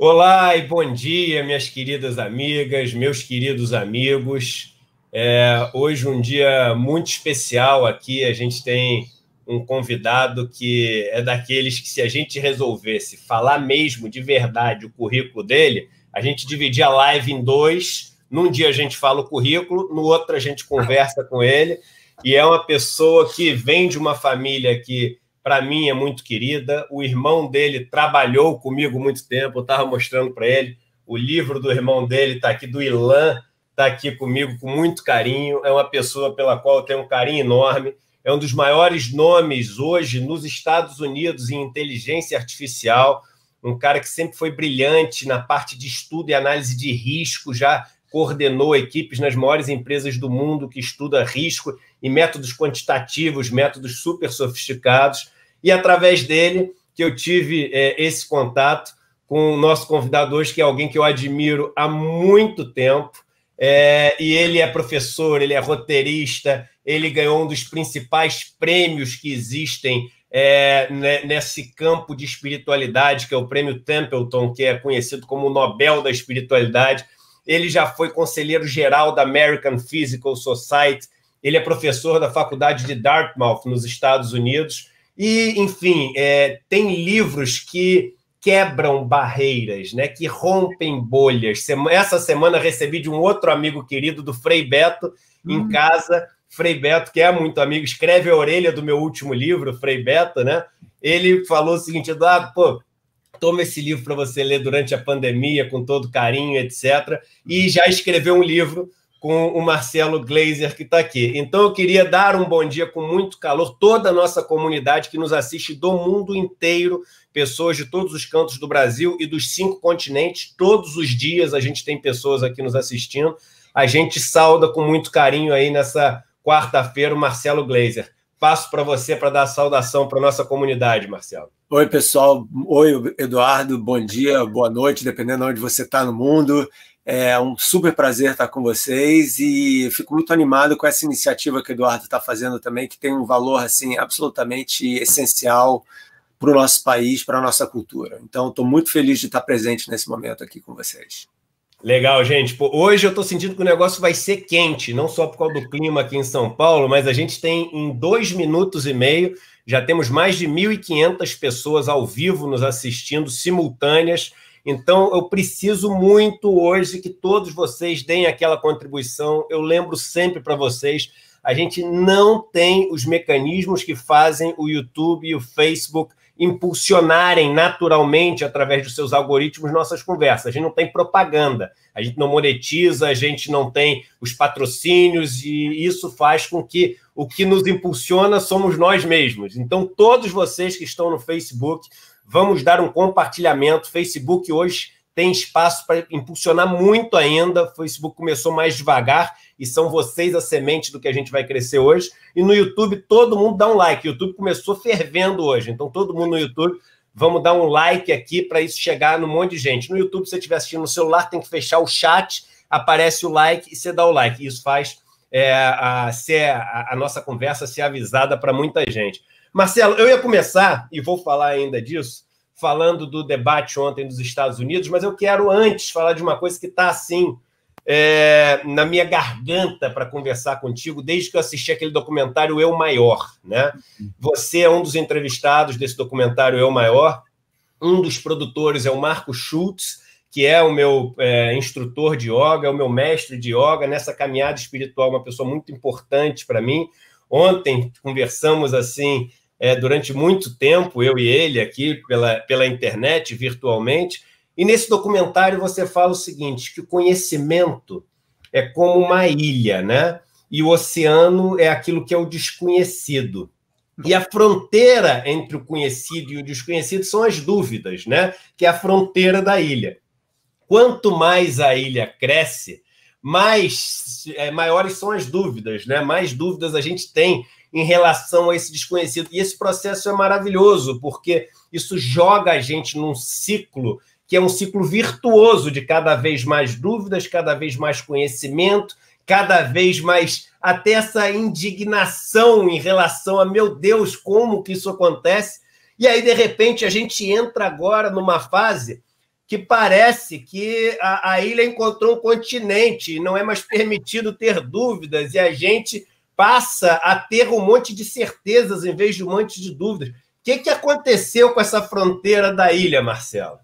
Olá e bom dia, minhas queridas amigas, meus queridos amigos. É, hoje um dia muito especial aqui. A gente tem um convidado que é daqueles que, se a gente resolvesse falar mesmo de verdade o currículo dele, a gente dividia a live em dois. Num dia a gente fala o currículo, no outro a gente conversa com ele. E é uma pessoa que vem de uma família que para mim é muito querida. O irmão dele trabalhou comigo muito tempo, eu estava mostrando para ele. O livro do irmão dele está aqui, do Ilan, está aqui comigo com muito carinho. É uma pessoa pela qual eu tenho um carinho enorme. É um dos maiores nomes hoje nos Estados Unidos em inteligência artificial. Um cara que sempre foi brilhante na parte de estudo e análise de risco, já coordenou equipes nas maiores empresas do mundo que estuda risco e métodos quantitativos, métodos super sofisticados e através dele que eu tive é, esse contato com o nosso convidado hoje, que é alguém que eu admiro há muito tempo. É, e ele é professor, ele é roteirista, ele ganhou um dos principais prêmios que existem é, né, nesse campo de espiritualidade, que é o prêmio Templeton, que é conhecido como o Nobel da Espiritualidade. Ele já foi conselheiro geral da American Physical Society, ele é professor da Faculdade de Dartmouth, nos Estados Unidos e, enfim, é, tem livros que quebram barreiras, né? que rompem bolhas. Essa semana recebi de um outro amigo querido, do Frei Beto, em hum. casa. Frei Beto, que é muito amigo, escreve a orelha do meu último livro, Frei Beto, né? Ele falou o seguinte: ah, pô, toma esse livro para você ler durante a pandemia, com todo carinho, etc. E hum. já escreveu um livro com o Marcelo Glazer, que está aqui. Então, eu queria dar um bom dia com muito calor, toda a nossa comunidade que nos assiste do mundo inteiro, pessoas de todos os cantos do Brasil e dos cinco continentes. Todos os dias a gente tem pessoas aqui nos assistindo. A gente sauda com muito carinho aí nessa quarta-feira o Marcelo Glazer. Passo para você para dar saudação para a nossa comunidade, Marcelo. Oi, pessoal. Oi, Eduardo. Bom dia, boa noite, dependendo de onde você está no mundo. É um super prazer estar com vocês e fico muito animado com essa iniciativa que o Eduardo está fazendo também, que tem um valor assim absolutamente essencial para o nosso país, para a nossa cultura. Então, estou muito feliz de estar presente nesse momento aqui com vocês. Legal, gente. Pô, hoje eu estou sentindo que o negócio vai ser quente, não só por causa do clima aqui em São Paulo, mas a gente tem em dois minutos e meio já temos mais de 1.500 pessoas ao vivo nos assistindo, simultâneas então, eu preciso muito hoje que todos vocês deem aquela contribuição. Eu lembro sempre para vocês: a gente não tem os mecanismos que fazem o YouTube e o Facebook impulsionarem naturalmente, através dos seus algoritmos, nossas conversas. A gente não tem propaganda, a gente não monetiza, a gente não tem os patrocínios, e isso faz com que o que nos impulsiona somos nós mesmos. Então, todos vocês que estão no Facebook, Vamos dar um compartilhamento. Facebook hoje tem espaço para impulsionar muito ainda. O Facebook começou mais devagar e são vocês a semente do que a gente vai crescer hoje. E no YouTube, todo mundo dá um like. O YouTube começou fervendo hoje, então todo mundo no YouTube. Vamos dar um like aqui para isso chegar no monte de gente. No YouTube, se você estiver assistindo no celular, tem que fechar o chat, aparece o like e você dá o like. Isso faz é, a, ser, a, a nossa conversa ser avisada para muita gente. Marcelo, eu ia começar, e vou falar ainda disso, falando do debate ontem dos Estados Unidos, mas eu quero antes falar de uma coisa que está assim é, na minha garganta para conversar contigo desde que eu assisti aquele documentário Eu Maior, né? Você é um dos entrevistados desse documentário Eu Maior. Um dos produtores é o Marco Schultz, que é o meu é, instrutor de yoga, é o meu mestre de yoga nessa caminhada espiritual, uma pessoa muito importante para mim. Ontem conversamos assim é, durante muito tempo, eu e ele aqui pela, pela internet, virtualmente. E nesse documentário você fala o seguinte: que o conhecimento é como uma ilha, né? E o oceano é aquilo que é o desconhecido. E a fronteira entre o conhecido e o desconhecido são as dúvidas, né? Que é a fronteira da ilha. Quanto mais a ilha cresce, mais é, maiores são as dúvidas, né? Mais dúvidas a gente tem em relação a esse desconhecido. E esse processo é maravilhoso, porque isso joga a gente num ciclo que é um ciclo virtuoso de cada vez mais dúvidas, cada vez mais conhecimento, cada vez mais até essa indignação em relação a meu Deus, como que isso acontece? E aí de repente a gente entra agora numa fase que parece que a, a ilha encontrou um continente, não é mais permitido ter dúvidas, e a gente passa a ter um monte de certezas em vez de um monte de dúvidas. O que, que aconteceu com essa fronteira da ilha, Marcelo?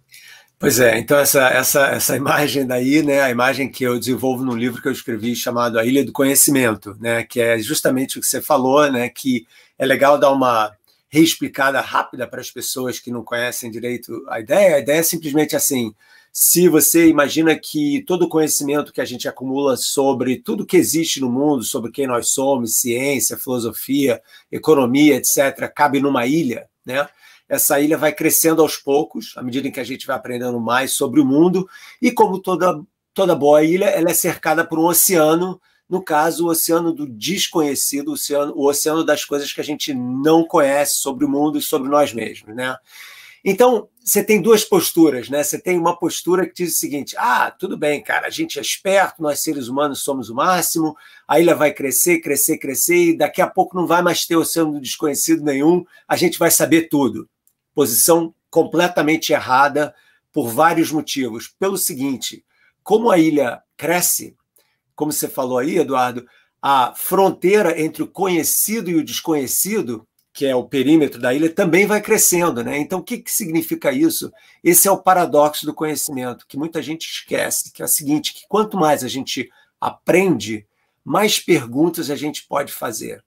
Pois é, então essa, essa, essa imagem daí, né, a imagem que eu desenvolvo num livro que eu escrevi chamado A Ilha do Conhecimento, né, que é justamente o que você falou, né, que é legal dar uma reexplicada rápida para as pessoas que não conhecem direito a ideia. A ideia é simplesmente assim: se você imagina que todo o conhecimento que a gente acumula sobre tudo que existe no mundo, sobre quem nós somos, ciência, filosofia, economia, etc., cabe numa ilha, né? Essa ilha vai crescendo aos poucos, à medida em que a gente vai aprendendo mais sobre o mundo, e como toda, toda boa ilha, ela é cercada por um oceano no caso, o oceano do desconhecido, o oceano, o oceano das coisas que a gente não conhece sobre o mundo e sobre nós mesmos, né? Então, você tem duas posturas, né? Você tem uma postura que diz o seguinte: ah, tudo bem, cara, a gente é esperto, nós seres humanos somos o máximo, a ilha vai crescer, crescer, crescer, e daqui a pouco não vai mais ter oceano desconhecido nenhum, a gente vai saber tudo. Posição completamente errada por vários motivos. Pelo seguinte, como a ilha cresce, como você falou aí, Eduardo, a fronteira entre o conhecido e o desconhecido, que é o perímetro da ilha, também vai crescendo. Né? Então, o que, que significa isso? Esse é o paradoxo do conhecimento, que muita gente esquece, que é o seguinte, que quanto mais a gente aprende, mais perguntas a gente pode fazer.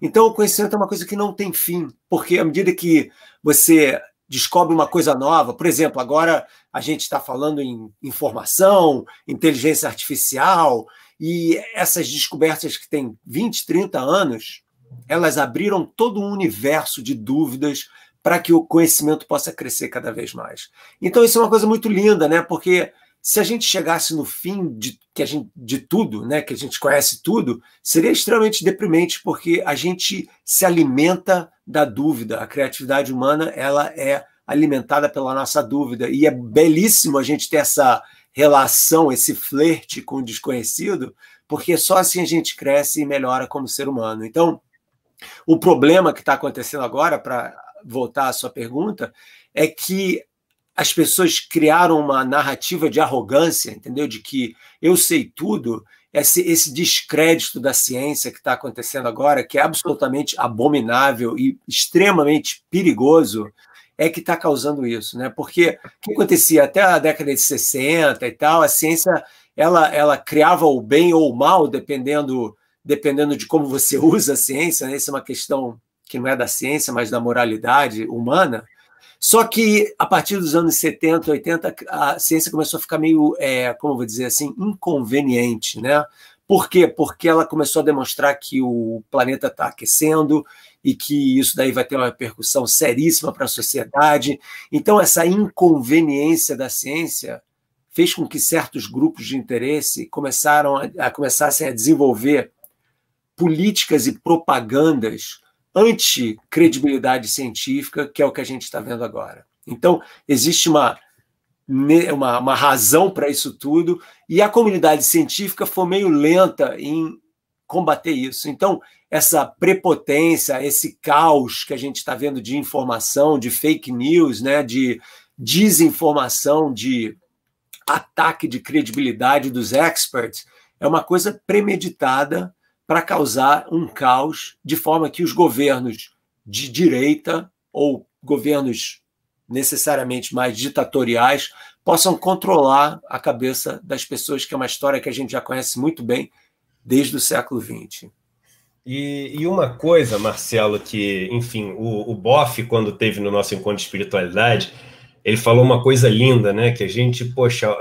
Então, o conhecimento é uma coisa que não tem fim, porque à medida que você descobre uma coisa nova, por exemplo, agora a gente está falando em informação, inteligência artificial, e essas descobertas que têm 20, 30 anos, elas abriram todo um universo de dúvidas para que o conhecimento possa crescer cada vez mais. Então isso é uma coisa muito linda, né? Porque se a gente chegasse no fim de, que a gente, de tudo, né, que a gente conhece tudo, seria extremamente deprimente, porque a gente se alimenta da dúvida. A criatividade humana ela é alimentada pela nossa dúvida. E é belíssimo a gente ter essa, relação, esse flerte com o desconhecido, porque só assim a gente cresce e melhora como ser humano. Então, o problema que está acontecendo agora, para voltar à sua pergunta, é que as pessoas criaram uma narrativa de arrogância, entendeu? De que eu sei tudo, esse, esse descrédito da ciência que está acontecendo agora, que é absolutamente abominável e extremamente perigoso, é que está causando isso, né? Porque o que acontecia até a década de 60 e tal, a ciência ela, ela criava o bem ou o mal, dependendo, dependendo de como você usa a ciência, né? Isso é uma questão que não é da ciência, mas da moralidade humana. Só que a partir dos anos 70, 80, a ciência começou a ficar meio, é, como vou dizer assim, inconveniente, né? Por quê? Porque ela começou a demonstrar que o planeta está aquecendo e que isso daí vai ter uma repercussão seríssima para a sociedade. Então, essa inconveniência da ciência fez com que certos grupos de interesse começaram a, a começassem a desenvolver políticas e propagandas anti-credibilidade científica, que é o que a gente está vendo agora. Então, existe uma uma, uma razão para isso tudo, e a comunidade científica foi meio lenta em combater isso. Então, essa prepotência, esse caos que a gente está vendo de informação, de fake news, né, de desinformação, de ataque de credibilidade dos experts, é uma coisa premeditada para causar um caos, de forma que os governos de direita ou governos necessariamente mais ditatoriais, possam controlar a cabeça das pessoas, que é uma história que a gente já conhece muito bem desde o século XX. E, e uma coisa, Marcelo, que, enfim, o, o Boff, quando teve no nosso encontro de espiritualidade, ele falou uma coisa linda, né? Que a gente, poxa,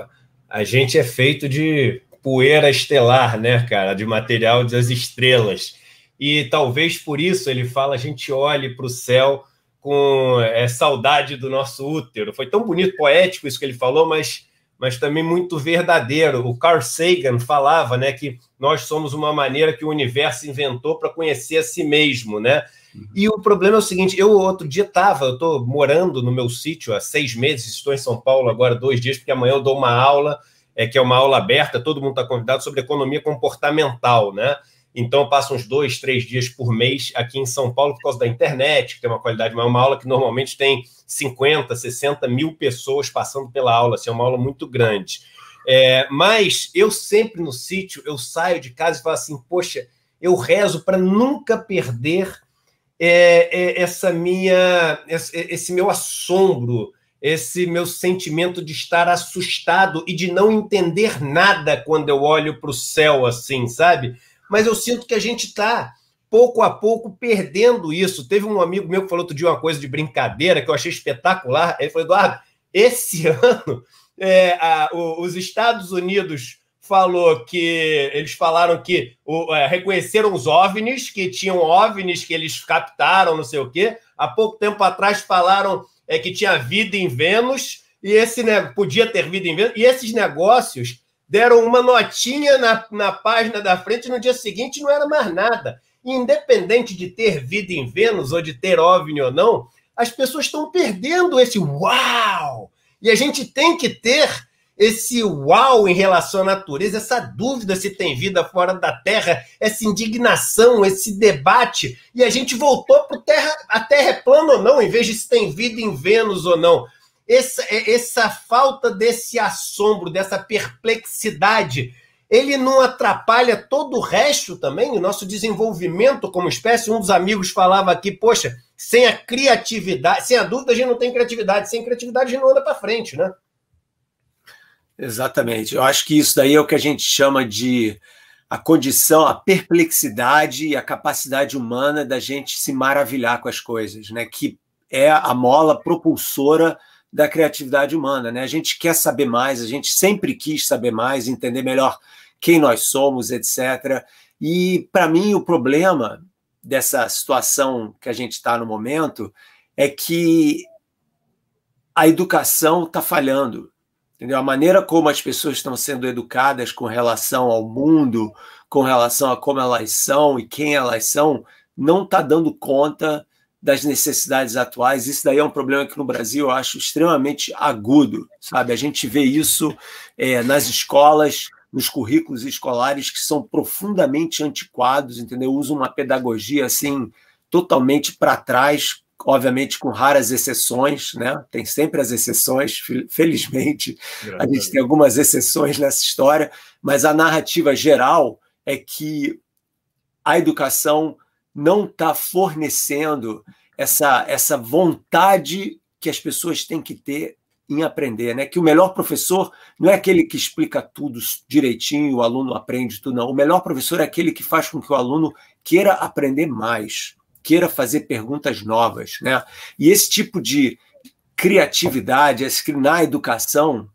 a gente é feito de poeira estelar, né, cara? De material das estrelas. E talvez por isso ele fala: a gente olhe para o céu com é, saudade do nosso útero. Foi tão bonito, poético isso que ele falou, mas, mas também muito verdadeiro. O Carl Sagan falava né, que nós somos uma maneira que o universo inventou para conhecer a si mesmo, né? Uhum. E o problema é o seguinte: eu outro dia estava, eu estou morando no meu sítio há seis meses, estou em São Paulo agora dois dias, porque amanhã eu dou uma aula, é, que é uma aula aberta, todo mundo está convidado sobre economia comportamental, né? Então, passa uns dois, três dias por mês aqui em São Paulo por causa da internet, que tem uma qualidade maior. Uma aula que normalmente tem 50, 60 mil pessoas passando pela aula. Assim, é uma aula muito grande. É, mas eu sempre no sítio, eu saio de casa e falo assim: poxa, eu rezo para nunca perder é, é, essa minha, esse meu assombro, esse meu sentimento de estar assustado e de não entender nada quando eu olho para o céu assim, sabe? mas eu sinto que a gente está pouco a pouco perdendo isso. Teve um amigo meu que falou outro dia uma coisa de brincadeira que eu achei espetacular. Ele falou: Eduardo, esse ano é, a, o, os Estados Unidos falou que eles falaram que o, é, reconheceram os ovnis, que tinham ovnis que eles captaram, não sei o quê. Há pouco tempo atrás falaram é, que tinha vida em Vênus e esse né, podia ter vida em Vênus. E esses negócios deram uma notinha na, na página da frente, no dia seguinte não era mais nada. independente de ter vida em Vênus ou de ter OVNI ou não, as pessoas estão perdendo esse uau! E a gente tem que ter esse uau em relação à natureza, essa dúvida se tem vida fora da Terra, essa indignação, esse debate, e a gente voltou para terra, a Terra é plana ou não, em vez de se tem vida em Vênus ou não essa, é, essa falta desse assombro, dessa perplexidade, ele não atrapalha todo o resto também, o nosso desenvolvimento como espécie? Um dos amigos falava aqui, poxa, sem a criatividade, sem a dúvida a gente não tem criatividade, sem criatividade a gente não anda para frente, né? Exatamente. Eu acho que isso daí é o que a gente chama de a condição, a perplexidade e a capacidade humana da gente se maravilhar com as coisas, né? Que é a mola propulsora da criatividade humana. Né? A gente quer saber mais, a gente sempre quis saber mais, entender melhor quem nós somos, etc. E, para mim, o problema dessa situação que a gente está no momento é que a educação está falhando. Entendeu? A maneira como as pessoas estão sendo educadas com relação ao mundo, com relação a como elas são e quem elas são, não está dando conta das necessidades atuais. Isso daí é um problema que no Brasil eu acho extremamente agudo, sabe? A gente vê isso é, nas escolas, nos currículos escolares que são profundamente antiquados, entendeu? Usam uma pedagogia assim totalmente para trás, obviamente com raras exceções, né? Tem sempre as exceções, felizmente a gente tem algumas exceções nessa história, mas a narrativa geral é que a educação não está fornecendo essa, essa vontade que as pessoas têm que ter em aprender, né? Que o melhor professor não é aquele que explica tudo direitinho, o aluno aprende tudo, não. O melhor professor é aquele que faz com que o aluno queira aprender mais, queira fazer perguntas novas, né? E esse tipo de criatividade na educação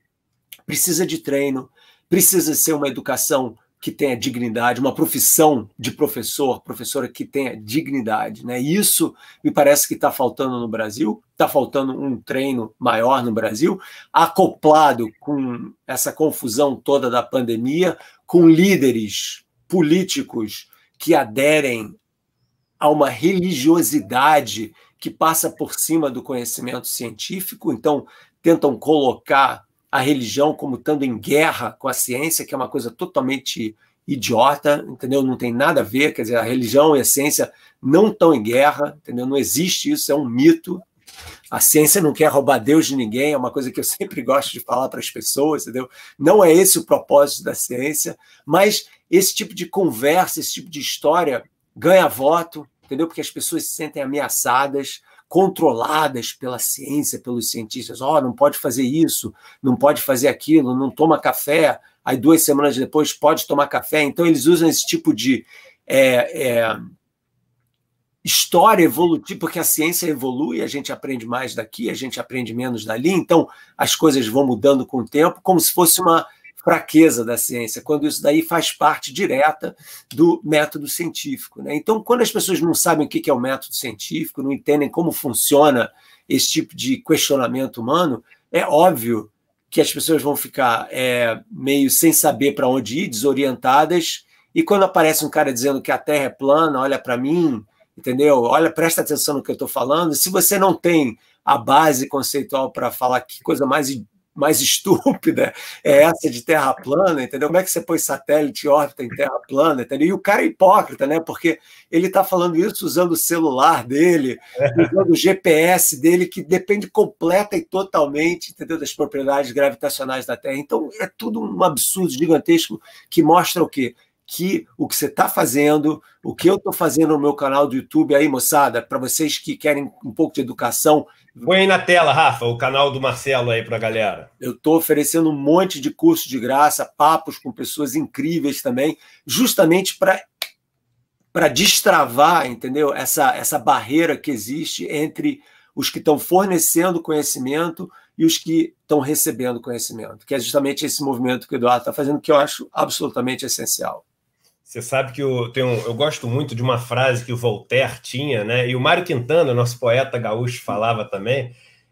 precisa de treino, precisa ser uma educação que tenha dignidade, uma profissão de professor, professora que tenha dignidade. Né? Isso me parece que está faltando no Brasil, está faltando um treino maior no Brasil, acoplado com essa confusão toda da pandemia, com líderes políticos que aderem a uma religiosidade que passa por cima do conhecimento científico, então tentam colocar a religião como estando em guerra com a ciência, que é uma coisa totalmente idiota, entendeu? Não tem nada a ver, quer dizer, a religião e a ciência não estão em guerra, entendeu? Não existe isso, é um mito. A ciência não quer roubar Deus de ninguém, é uma coisa que eu sempre gosto de falar para as pessoas, entendeu? Não é esse o propósito da ciência, mas esse tipo de conversa, esse tipo de história ganha voto, entendeu? Porque as pessoas se sentem ameaçadas, controladas pela ciência, pelos cientistas. Ó, oh, não pode fazer isso, não pode fazer aquilo, não toma café. Aí duas semanas depois pode tomar café. Então eles usam esse tipo de é, é, história evolutiva, porque a ciência evolui, a gente aprende mais daqui, a gente aprende menos dali. Então as coisas vão mudando com o tempo, como se fosse uma fraqueza da ciência, quando isso daí faz parte direta do método científico. Né? Então, quando as pessoas não sabem o que é o método científico, não entendem como funciona esse tipo de questionamento humano, é óbvio que as pessoas vão ficar é, meio sem saber para onde ir, desorientadas. E quando aparece um cara dizendo que a Terra é plana, olha para mim, entendeu? Olha, presta atenção no que eu estou falando. Se você não tem a base conceitual para falar que coisa mais mais estúpida é essa de terra plana, entendeu? Como é que você põe satélite em órbita em terra plana, entendeu? E o cara é hipócrita, né? Porque ele está falando isso usando o celular dele, é. usando o GPS dele, que depende completa e totalmente, entendeu? Das propriedades gravitacionais da Terra. Então, é tudo um absurdo gigantesco que mostra o quê? que o que você está fazendo, o que eu estou fazendo no meu canal do YouTube aí, moçada, para vocês que querem um pouco de educação. Põe aí na tela, Rafa, o canal do Marcelo aí para a galera. Eu estou oferecendo um monte de curso de graça, papos com pessoas incríveis também, justamente para para destravar, entendeu? Essa, essa barreira que existe entre os que estão fornecendo conhecimento e os que estão recebendo conhecimento, que é justamente esse movimento que o Eduardo está fazendo, que eu acho absolutamente essencial. Você sabe que eu, tenho, eu gosto muito de uma frase que o Voltaire tinha, né? E o Mário Quintana, nosso poeta gaúcho, falava também,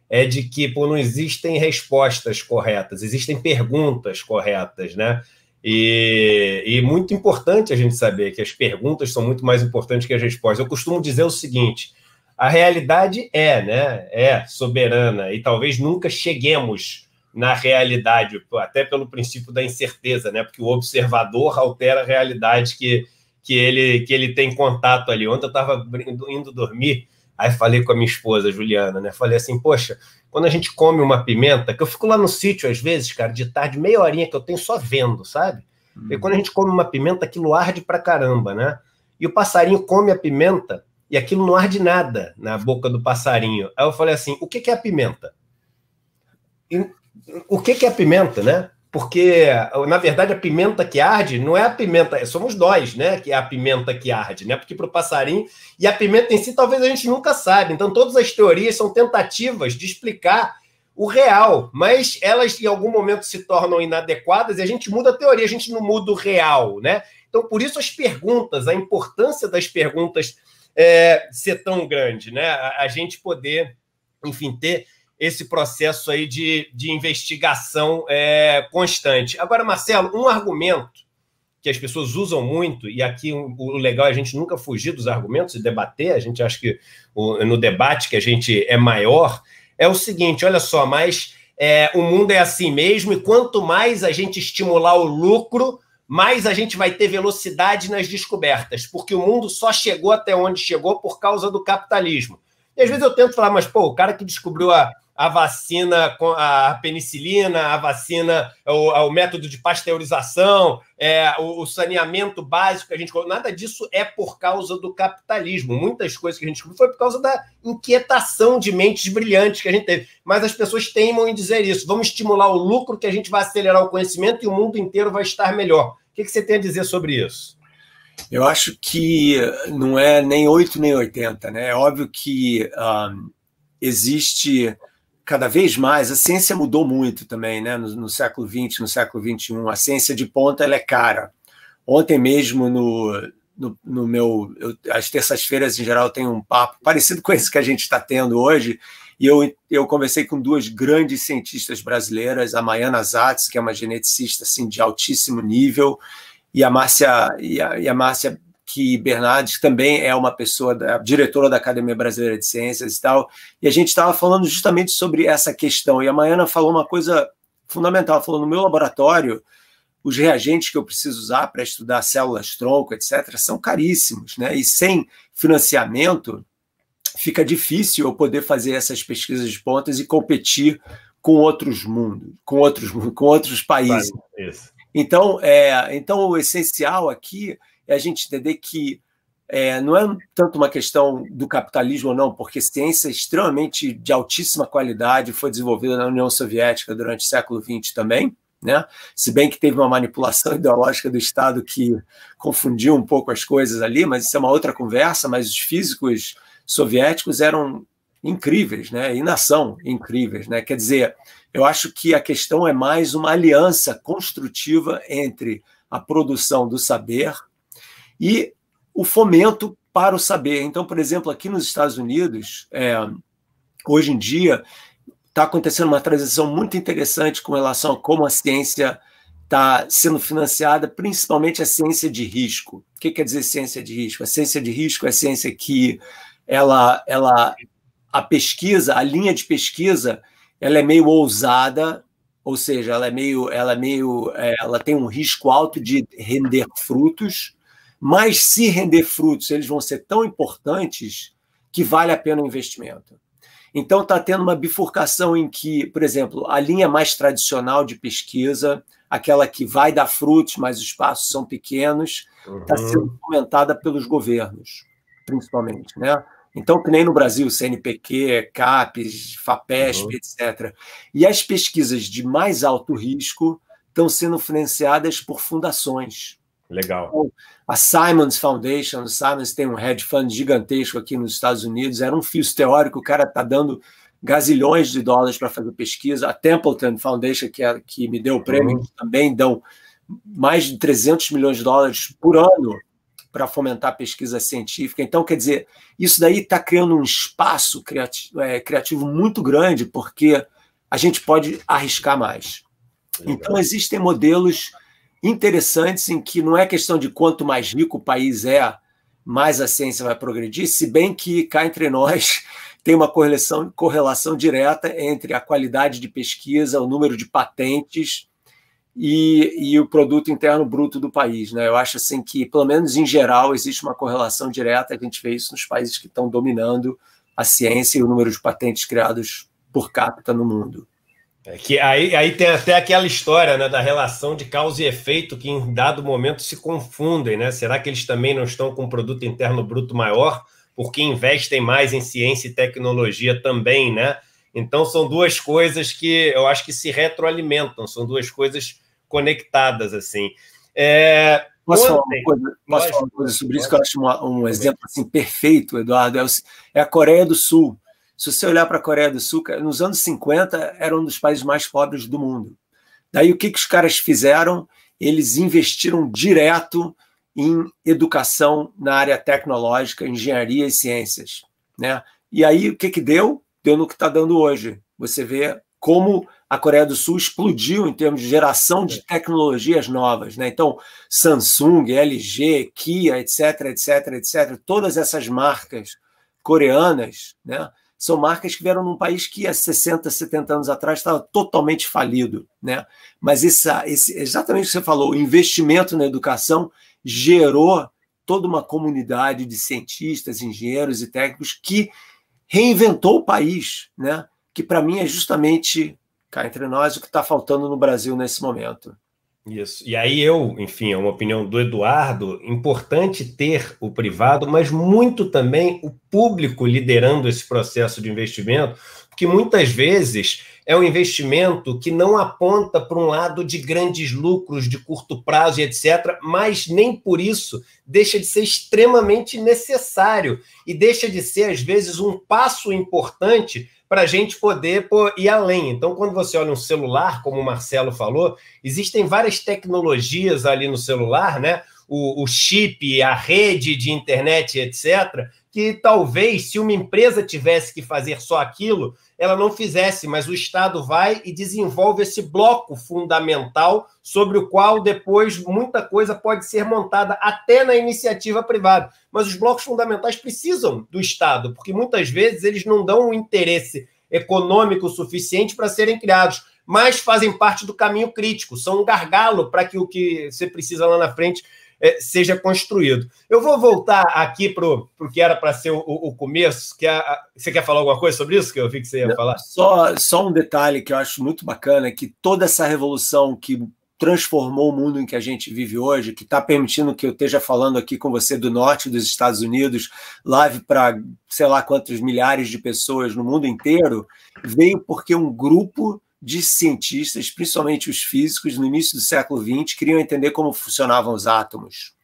é de que pô, não existem respostas corretas, existem perguntas corretas, né? E, e muito importante a gente saber que as perguntas são muito mais importantes que as respostas. Eu costumo dizer o seguinte: a realidade é, né? É soberana e talvez nunca cheguemos na realidade, até pelo princípio da incerteza, né? Porque o observador altera a realidade que, que, ele, que ele tem contato ali. Ontem eu estava indo dormir, aí falei com a minha esposa, Juliana, né? Falei assim, poxa, quando a gente come uma pimenta, que eu fico lá no sítio às vezes, cara, de tarde, meia horinha que eu tenho só vendo, sabe? Uhum. E quando a gente come uma pimenta, aquilo arde pra caramba, né? E o passarinho come a pimenta e aquilo não arde nada na boca do passarinho. Aí eu falei assim: o que, que é a pimenta? E o que, que é pimenta, né? Porque, na verdade, a pimenta que arde não é a pimenta, é, somos nós, né? Que é a pimenta que arde, né? Porque para o passarinho. E a pimenta em si, talvez a gente nunca saiba. Então, todas as teorias são tentativas de explicar o real, mas elas em algum momento se tornam inadequadas e a gente muda a teoria, a gente não muda o real, né? Então, por isso as perguntas, a importância das perguntas é, ser tão grande, né? A, a gente poder, enfim, ter esse processo aí de, de investigação é, constante. Agora, Marcelo, um argumento que as pessoas usam muito, e aqui o legal é a gente nunca fugir dos argumentos e debater, a gente acha que o, no debate que a gente é maior, é o seguinte: olha só, mas é, o mundo é assim mesmo, e quanto mais a gente estimular o lucro, mais a gente vai ter velocidade nas descobertas, porque o mundo só chegou até onde chegou por causa do capitalismo. E às vezes eu tento falar, mas pô, o cara que descobriu a a vacina com a penicilina, a vacina, o, o método de pasteurização, é, o, o, saneamento básico, que a gente nada disso é por causa do capitalismo. Muitas coisas que a gente foi por causa da inquietação de mentes brilhantes que a gente teve. Mas as pessoas teimam em dizer isso. Vamos estimular o lucro que a gente vai acelerar o conhecimento e o mundo inteiro vai estar melhor. O que, que você tem a dizer sobre isso? Eu acho que não é nem 8 nem 80, né? É óbvio que um, ah, existe cada vez mais, a ciência mudou muito também, né? No, no século XX, no século XXI, a ciência de ponta ela é cara. Ontem mesmo, no, no, no meu. Eu, terças-feiras, em geral, tem um papo parecido com esse que a gente está tendo hoje. E eu, eu conversei com duas grandes cientistas brasileiras, a Maiana Zatz, que é uma geneticista assim, de altíssimo nível, e a Márcia, e a, e a Márcia que Bernardes também é uma pessoa, da, diretora da Academia Brasileira de Ciências e tal, e a gente estava falando justamente sobre essa questão. E a Maiana falou uma coisa fundamental: falou, no meu laboratório, os reagentes que eu preciso usar para estudar células tronco, etc., são caríssimos, né? E sem financiamento, fica difícil eu poder fazer essas pesquisas de pontas e competir com outros mundos, com outros, com outros países. então, é, então, o essencial aqui é a gente entender que é, não é tanto uma questão do capitalismo ou não, porque ciência é extremamente de altíssima qualidade foi desenvolvida na União Soviética durante o século XX também, né? se bem que teve uma manipulação ideológica do Estado que confundiu um pouco as coisas ali, mas isso é uma outra conversa, mas os físicos soviéticos eram incríveis, né? e nação incríveis. Né? Quer dizer, eu acho que a questão é mais uma aliança construtiva entre a produção do saber e o fomento para o saber. Então, por exemplo, aqui nos Estados Unidos, é, hoje em dia, está acontecendo uma transição muito interessante com relação a como a ciência está sendo financiada, principalmente a ciência de risco. O que quer dizer ciência de risco? A ciência de risco é a ciência que ela, ela, a pesquisa, a linha de pesquisa, ela é meio ousada, ou seja, ela é meio, ela é meio, é, ela tem um risco alto de render frutos mas se render frutos, eles vão ser tão importantes que vale a pena o investimento. Então está tendo uma bifurcação em que, por exemplo, a linha mais tradicional de pesquisa, aquela que vai dar frutos, mas os espaços são pequenos, está uhum. sendo fomentada pelos governos, principalmente, né? Então, que nem no Brasil, CNPq, CAPES, FAPESP, uhum. etc. E as pesquisas de mais alto risco estão sendo financiadas por fundações. Legal. Então, a Simons Foundation, o Simons tem um hedge fund gigantesco aqui nos Estados Unidos, era um fio teórico, o cara está dando gazilhões de dólares para fazer pesquisa. A Templeton Foundation, que, é, que me deu o prêmio, uhum. também dão mais de 300 milhões de dólares por ano para fomentar pesquisa científica. Então, quer dizer, isso daí está criando um espaço criativo, é, criativo muito grande, porque a gente pode arriscar mais. Legal. Então, existem modelos interessantes em que não é questão de quanto mais rico o país é, mais a ciência vai progredir, se bem que cá entre nós tem uma correlação, correlação direta entre a qualidade de pesquisa, o número de patentes e, e, o produto interno bruto do país. Né? Eu acho assim que, pelo menos em geral, existe uma correlação direta, a gente vê isso nos países que estão dominando a ciência e o número de patentes criados por capita no mundo. É que aí, aí tem até aquela história né, da relação de causa e efeito que em dado momento se confundem, né? Será que eles também não estão com um produto interno bruto maior porque investem mais em ciência e tecnologia também, né? Então são duas coisas que eu acho que se retroalimentam, são duas coisas conectadas assim. É, Posso falar uma coisa, posso falar uma coisa sobre isso que eu acho um exemplo assim, perfeito, Eduardo? É, é a Coreia do Sul se você olhar para a Coreia do Sul, nos anos 50 era um dos países mais pobres do mundo. Daí o que, que os caras fizeram? Eles investiram direto em educação na área tecnológica, engenharia e ciências. Né? E aí o que, que deu? Deu no que está dando hoje. Você vê como a Coreia do Sul explodiu em termos de geração de é. tecnologias novas. Né? Então, Samsung, LG, Kia, etc., etc., etc., todas essas marcas coreanas né, são marcas que vieram num país que há 60, 70 anos atrás estava totalmente falido. Né? Mas essa, esse, exatamente o que você falou, o investimento na educação gerou toda uma comunidade de cientistas, engenheiros e técnicos que reinventou o país, né? que para mim é justamente, cá entre nós, o que está faltando no Brasil nesse momento. Isso. E aí eu, enfim, é uma opinião do Eduardo, importante ter o privado, mas muito também o público liderando esse processo de investimento, porque muitas vezes é um investimento que não aponta para um lado de grandes lucros de curto prazo e etc, mas nem por isso deixa de ser extremamente necessário e deixa de ser às vezes um passo importante para a gente poder pô, ir além. Então, quando você olha um celular, como o Marcelo falou, existem várias tecnologias ali no celular, né? O, o chip, a rede de internet, etc., que talvez se uma empresa tivesse que fazer só aquilo, ela não fizesse, mas o Estado vai e desenvolve esse bloco fundamental sobre o qual depois muita coisa pode ser montada até na iniciativa privada. Mas os blocos fundamentais precisam do Estado, porque muitas vezes eles não dão o um interesse econômico suficiente para serem criados, mas fazem parte do caminho crítico, são um gargalo para que o que você precisa lá na frente é, seja construído. Eu vou voltar aqui para o que era para ser o, o, começo. Que a, você quer falar alguma coisa sobre isso? Que eu vi que você ia Não, falar. Só, só um detalhe que eu acho muito bacana: que toda essa revolução que transformou o mundo em que a gente vive hoje, que está permitindo que eu esteja falando aqui com você do norte dos Estados Unidos, live para sei lá quantos milhares de pessoas no mundo inteiro, veio porque um grupo de cientistas, principalmente os físicos, no início do século XX, queriam entender como funcionavam os átomos.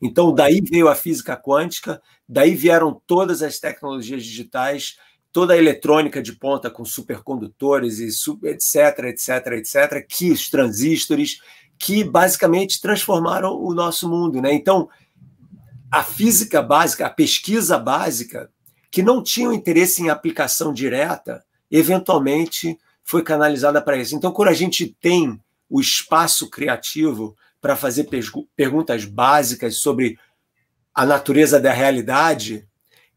Então, daí veio a física quântica, daí vieram todas as tecnologias digitais, toda a eletrônica de ponta com supercondutores e super, etc, etc, etc, que os transistores, que basicamente transformaram o nosso mundo, né? Então, a física básica, a pesquisa básica, que não tinham interesse em aplicação direta, eventualmente foi canalizada para isso. Então, quando a gente tem o espaço criativo para fazer perguntas básicas sobre a natureza da realidade,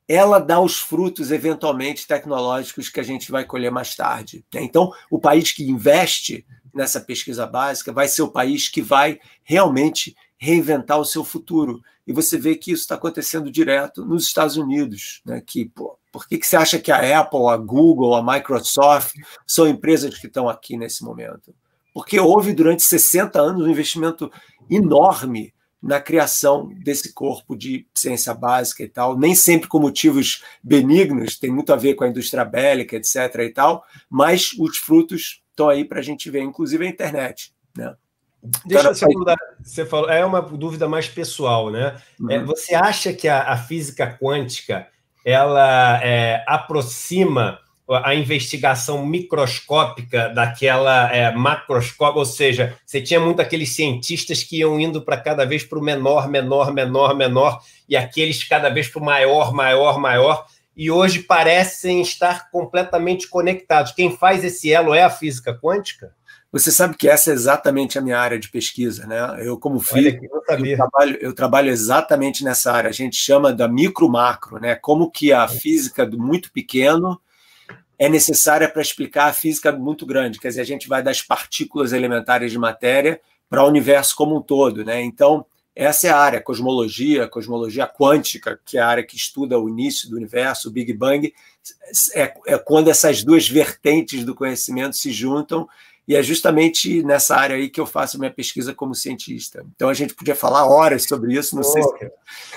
ela dá os frutos eventualmente tecnológicos que a gente vai colher mais tarde. Né? Então, o país que investe nessa pesquisa básica vai ser o país que vai realmente reinventar o seu futuro. E você vê que isso está acontecendo direto nos Estados Unidos, né? que pô, por que, que você acha que a Apple, a Google, a Microsoft são empresas que estão aqui nesse momento? Porque houve durante 60 anos um investimento enorme na criação desse corpo de ciência básica e tal, nem sempre com motivos benignos, tem muito a ver com a indústria bélica, etc. e tal, mas os frutos estão aí para a gente ver, inclusive a internet. Né? Deixa eu então, segundar, você falou, é uma dúvida mais pessoal, né? Uhum. É, você acha que a, a, física quântica ela é, aproxima a investigação microscópica daquela é, macroscópica, ou seja, você tinha muito aqueles cientistas que iam indo para cada vez para o menor, menor, menor, menor, e aqueles cada vez para o maior, maior, maior, e hoje parecem estar completamente conectados. Quem faz esse elo é a física quântica? Você sabe que essa é exatamente a minha área de pesquisa, né? Eu, como físico, eu, eu, trabalho, eu trabalho exatamente nessa área. A gente chama da micro-macro, né? Como que a física do muito pequeno é necessária para explicar a física muito grande. Quer dizer, a gente vai das partículas elementares de matéria para o universo como um todo, né? Então, essa é a área, cosmologia, cosmologia quântica, que é a área que estuda o início do universo, o Big Bang, é, é quando essas duas vertentes do conhecimento se juntam e é justamente nessa área aí que eu faço minha pesquisa como cientista. Então a gente podia falar horas sobre isso, não oh, sei se...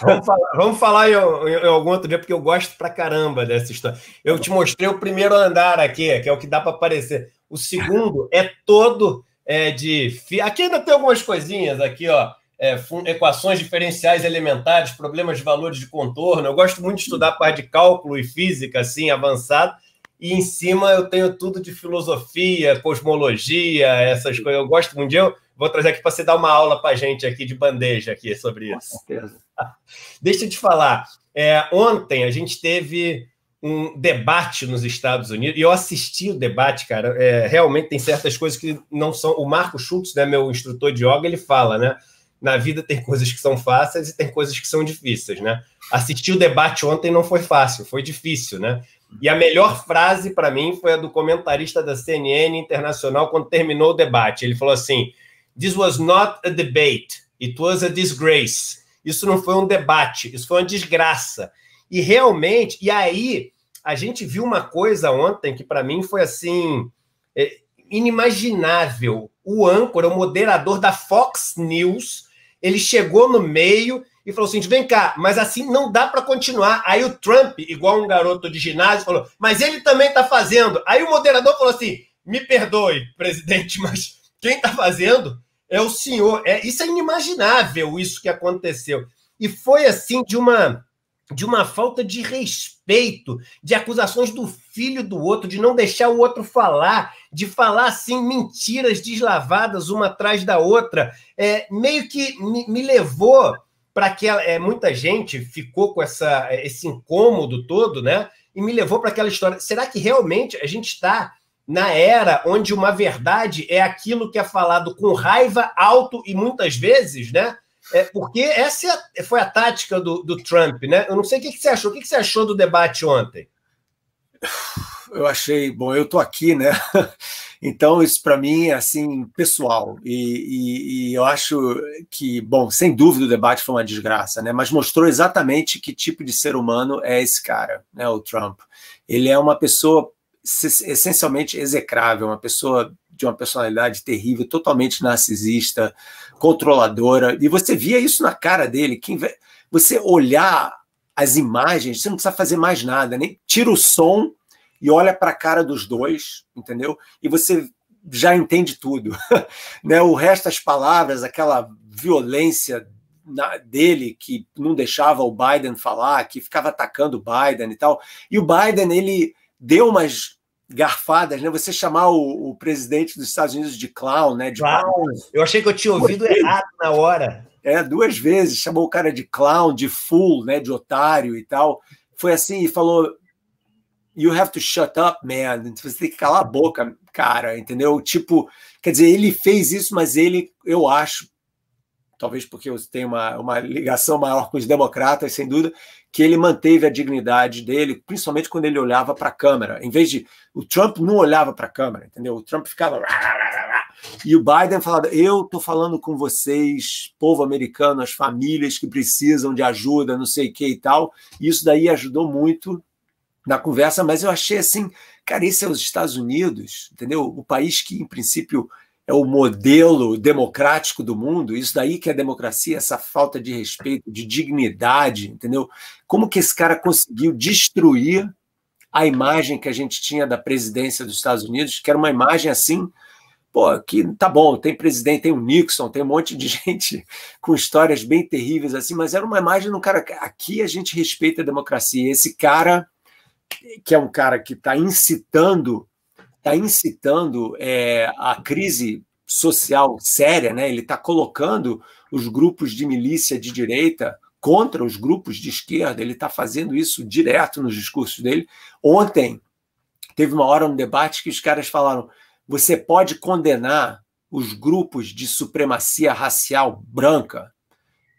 Vamos falar, vamos falar em, em, algum outro dia, porque eu gosto pra caramba dessa história. Eu te mostrei o primeiro andar aqui, que é o que dá para aparecer. O segundo é todo é, de. Fi... Aqui ainda tem algumas coisinhas aqui, ó. É, equações diferenciais elementares, problemas de valores de contorno. Eu gosto muito de estudar a parte de cálculo e física, assim, avançado e em cima eu tenho tudo de filosofia, cosmologia, essas coisas. Eu gosto, um dia eu vou trazer aqui para você dar uma aula para a gente aqui de bandeja aqui sobre isso. Com certeza. Deixa eu te falar. É, ontem a gente teve um debate nos Estados Unidos, e eu assisti o debate, cara. É, realmente tem certas coisas que não são. O Marco Schultz, né, meu instrutor de yoga, ele fala, né? Na vida tem coisas que são fáceis e tem coisas que são difíceis, né? Assistir o debate ontem não foi fácil, foi difícil, né? E a melhor frase para mim foi a do comentarista da CNN Internacional quando terminou o debate. Ele falou assim: This was not a debate, it was a disgrace. Isso não foi um debate, isso foi uma desgraça. E realmente, e aí a gente viu uma coisa ontem que para mim foi assim é, inimaginável. O âncora, o moderador da Fox News, ele chegou no meio e falou assim: vem cá, mas assim não dá para continuar. Aí o Trump, igual um garoto de ginásio, falou: mas ele também está fazendo. Aí o moderador falou assim: me perdoe, presidente, mas quem está fazendo é o senhor. É, isso é inimaginável, isso que aconteceu. E foi assim de uma de uma falta de respeito, de acusações do filho do outro, de não deixar o outro falar, de falar assim mentiras deslavadas uma atrás da outra, é, meio que me, me levou para que é, muita gente ficou com essa, é, esse incômodo todo, né? E me levou para aquela história. Será que realmente a gente está na era onde uma verdade é aquilo que é falado com raiva alto e muitas vezes, né? É, porque essa é foi a tática do, do Trump, né? Eu não sei o que, que você achou. O que, que você achou do debate ontem? Eu achei, bom, eu estou aqui, né? Então, isso para mim é assim, pessoal. E, e, e, eu acho que, bom, sem dúvida o debate foi uma desgraça, né? Mas mostrou exatamente que tipo de ser humano é esse cara, né? O Trump. Ele é uma pessoa essencialmente execrável, uma pessoa de uma personalidade terrível, totalmente narcisista, controladora. E você via isso na cara dele. Quem você olhar as imagens, você não precisa fazer mais nada, nem tira o som e olha para a cara dos dois, entendeu? E você já entende tudo. né? O resto das palavras, aquela violência na, dele que não deixava o Biden falar, que ficava atacando o Biden e tal. E o Biden, ele deu umas garfadas, né? Você chamar o, o presidente dos Estados Unidos de clown, né? De clown. Eu achei que eu tinha ouvido errado na hora. É, duas vezes. Chamou o cara de clown, de fool, né? De otário e tal. Foi assim e falou you have to shut up, man. Você tem que calar a boca, cara, entendeu? Tipo, quer dizer, ele fez isso, mas ele, eu acho, talvez porque eu tenho uma, uma ligação maior com os democratas, sem dúvida, que ele manteve a dignidade dele, principalmente quando ele olhava para a câmera. Em vez de. O Trump não olhava para a câmera, entendeu? O Trump ficava. E o Biden falava: Eu estou falando com vocês, povo americano, as famílias que precisam de ajuda, não sei o que e tal. E isso daí ajudou muito na conversa, mas eu achei assim, cara, esse é os Estados Unidos, entendeu? O país que, em princípio, é o modelo democrático do mundo, isso daí que é democracia, essa falta de respeito, de dignidade, entendeu? Como que esse cara conseguiu destruir a imagem que a gente tinha da presidência dos Estados Unidos, que era uma imagem assim, pô, que tá bom, tem presidente, tem o Nixon, tem um monte de gente com histórias bem terríveis assim, mas era uma imagem de um cara, aqui a gente respeita a democracia, esse cara que é um cara que está incitando, está incitando é, a crise social séria, né? Ele está colocando os grupos de milícia de direita contra os grupos de esquerda. Ele está fazendo isso direto nos discursos dele. Ontem teve uma hora no debate que os caras falaram: você pode condenar os grupos de supremacia racial branca?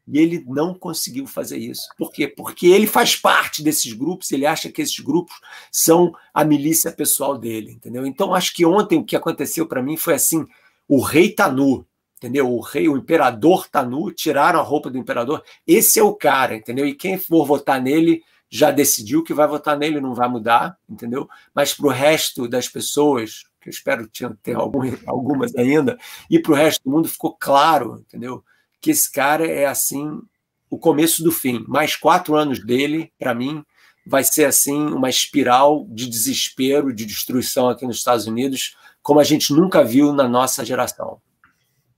E ele não conseguiu fazer isso. Por quê? Porque ele faz parte desses grupos, ele acha que esses grupos são a milícia pessoal dele, entendeu? Então acho que ontem o que aconteceu para mim foi assim, o rei Tanu, nu, entendeu? O rei, o imperador Tanu nu, tiraram a roupa do imperador. Esse é o cara, entendeu? E quem for votar nele já decidiu que vai votar nele, não vai mudar, entendeu? Mas para o resto das pessoas, que eu espero ter algumas ainda, e para o resto do mundo ficou claro, entendeu? que esse cara é assim o começo do fim. Mais quatro anos dele, para mim, vai ser assim uma espiral de desespero, de destruição aqui nos Estados Unidos, como a gente nunca viu na nossa geração.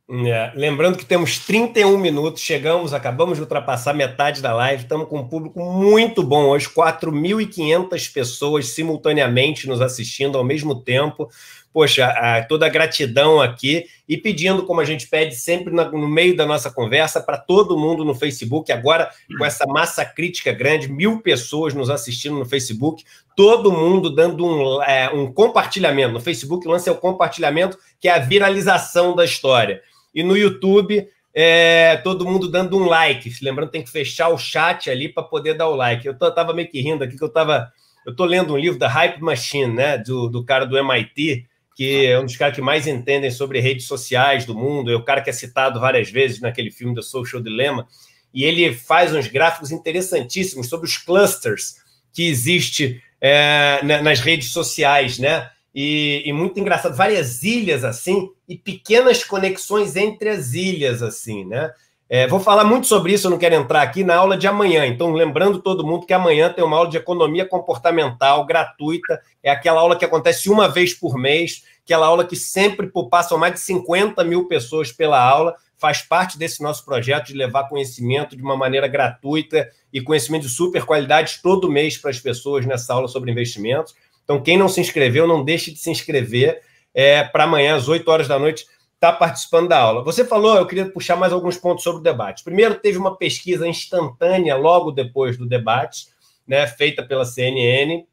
É, lembrando que temos 31 minutos, chegamos, acabamos de ultrapassar metade da live, estamos com um público muito bom hoje, 4.500 pessoas simultaneamente nos assistindo ao mesmo tempo poxa, a, toda a gratidão aqui e pedindo, como a gente pede sempre na, no meio da nossa conversa, para todo mundo no Facebook, agora com essa massa crítica grande, mil pessoas nos assistindo no Facebook, todo mundo dando um, é, um compartilhamento. No Facebook, o lance é o compartilhamento, que é a viralização da história. E no YouTube, é, todo mundo dando um like. Lembrando, tem que fechar o chat ali para poder dar o like. Eu estava meio que rindo aqui, que eu estava. Eu tô lendo um livro da Hype Machine, né? Do, do cara do MIT, que é um dos caras que mais entendem sobre redes sociais do mundo, é o cara que é citado várias vezes naquele filme do Social Dilemma, e ele faz uns gráficos interessantíssimos sobre os clusters que existe é, nas redes sociais, né? E, e, muito engraçado, várias ilhas assim e pequenas conexões entre as ilhas assim, né? É, vou falar muito sobre isso, eu não quero entrar aqui, na aula de amanhã. Então, lembrando todo mundo que amanhã tem uma aula de economia comportamental gratuita. É aquela aula que acontece uma vez por mês, aquela aula que sempre passam mais de 50 mil pessoas pela aula. Faz parte desse nosso projeto de levar conhecimento de uma maneira gratuita e conhecimento de super qualidade todo mês para as pessoas nessa aula sobre investimentos. Então, quem não se inscreveu, não deixe de se inscrever é, para amanhã, às 8 horas da noite está participando da aula. Você falou, eu queria puxar mais alguns pontos sobre o debate. Primeiro, teve uma pesquisa instantânea logo depois do debate, né, feita pela CNN,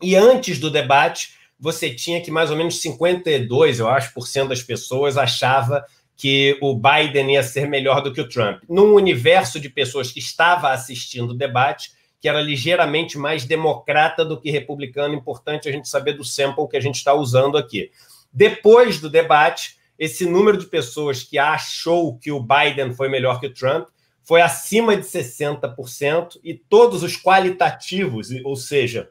e antes do debate, você tinha que mais ou menos 52, eu acho, por cento das pessoas achava que o Biden ia ser melhor do que o Trump. Num universo de pessoas que estava assistindo o debate, que era ligeiramente mais democrata do que republicano, importante a gente saber do sample que a gente está usando aqui. Depois do debate, esse número de pessoas que achou que o Biden foi melhor que o Trump foi acima de 60%, e todos os qualitativos, ou seja,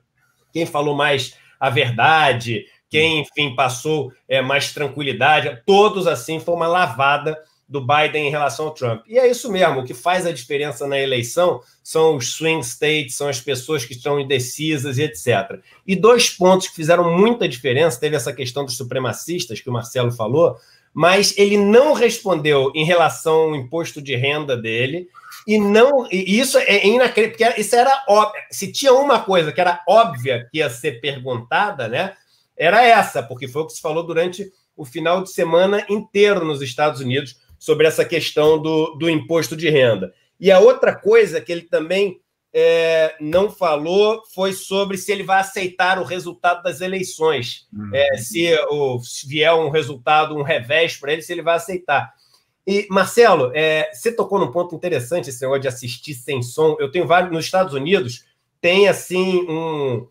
quem falou mais a verdade, quem, enfim, passou é, mais tranquilidade, todos assim, foi uma lavada do Biden em relação ao Trump. E é isso mesmo, o que faz a diferença na eleição são os swing states, são as pessoas que estão indecisas e etc. E dois pontos que fizeram muita diferença, teve essa questão dos supremacistas que o Marcelo falou, mas ele não respondeu em relação ao imposto de renda dele. E não, e isso é inacreditável, porque isso era óbvio. Se tinha uma coisa que era óbvia que ia ser perguntada, né? Era essa, porque foi o que se falou durante o final de semana inteiro nos Estados Unidos sobre essa questão do, do imposto de renda. E a outra coisa que ele também é, não falou foi sobre se ele vai aceitar o resultado das eleições. Uhum. É, se, o, se vier um resultado, um revés para ele, se ele vai aceitar. E, Marcelo, é, você tocou num ponto interessante esse negócio de assistir sem som. Eu tenho vários. Nos Estados Unidos, tem assim um.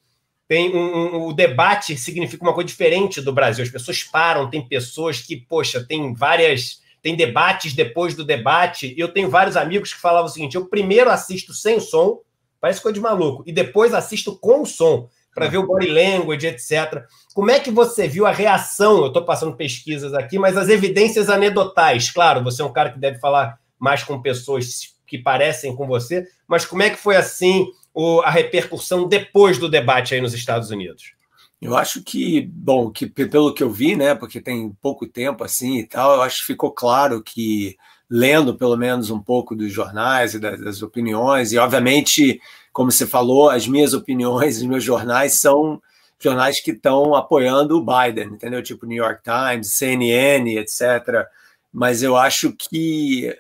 Tem um, um, o debate significa uma coisa diferente do Brasil. As pessoas param, tem pessoas que, poxa, tem várias tem debates depois do debate. Eu tenho vários amigos que falavam o seguinte: eu primeiro assisto sem som, Parece coisa de maluco. E depois assisto com o som, para é. ver o body language, etc. Como é que você viu a reação? Eu estou passando pesquisas aqui, mas as evidências anedotais. Claro, você é um cara que deve falar mais com pessoas que parecem com você, mas como é que foi assim o, a repercussão depois do debate aí nos Estados Unidos? Eu acho que, bom, que pelo que eu vi, né, porque tem pouco tempo assim e tal, eu acho que ficou claro que lendo pelo menos um pouco dos jornais e das, das opiniões, e obviamente, como você falou, as minhas opiniões, os meus jornais são jornais que estão apoiando o Biden, entendeu? Tipo New York Times, CNN, etc. Mas eu acho que,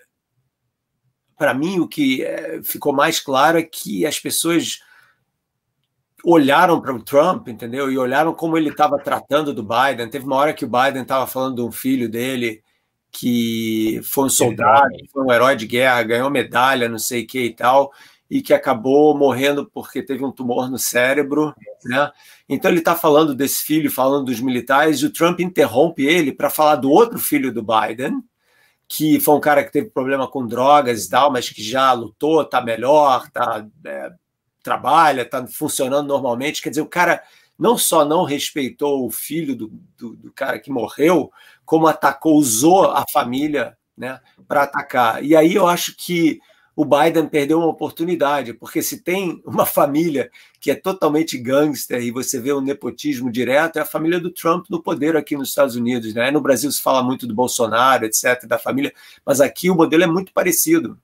para mim, o que eh, ficou mais claro é que as pessoas olharam para o Trump, entendeu? E olharam como ele estava tratando do Biden. Teve uma hora que o Biden estava falando de um filho dele que foi um soldado, foi um herói de guerra, ganhou medalha, não sei o que e tal, e que acabou morrendo porque teve um tumor no cérebro, né? Então ele está falando desse filho, falando dos militares, e o Trump interrompe ele para falar do outro filho do Biden, que foi um cara que teve problema com drogas e tal, mas que já lutou, está melhor, tá, é, trabalha, está funcionando normalmente. Quer dizer, o cara não só não respeitou o filho do, do, do cara que morreu, como atacou, usou a família né, para atacar. E aí eu acho que o Biden perdeu uma oportunidade, porque se tem uma família que é totalmente gangster e você vê o um nepotismo direto, é a família do Trump no poder aqui nos Estados Unidos. Né? No Brasil se fala muito do Bolsonaro, etc., da família, mas aqui o modelo é muito parecido.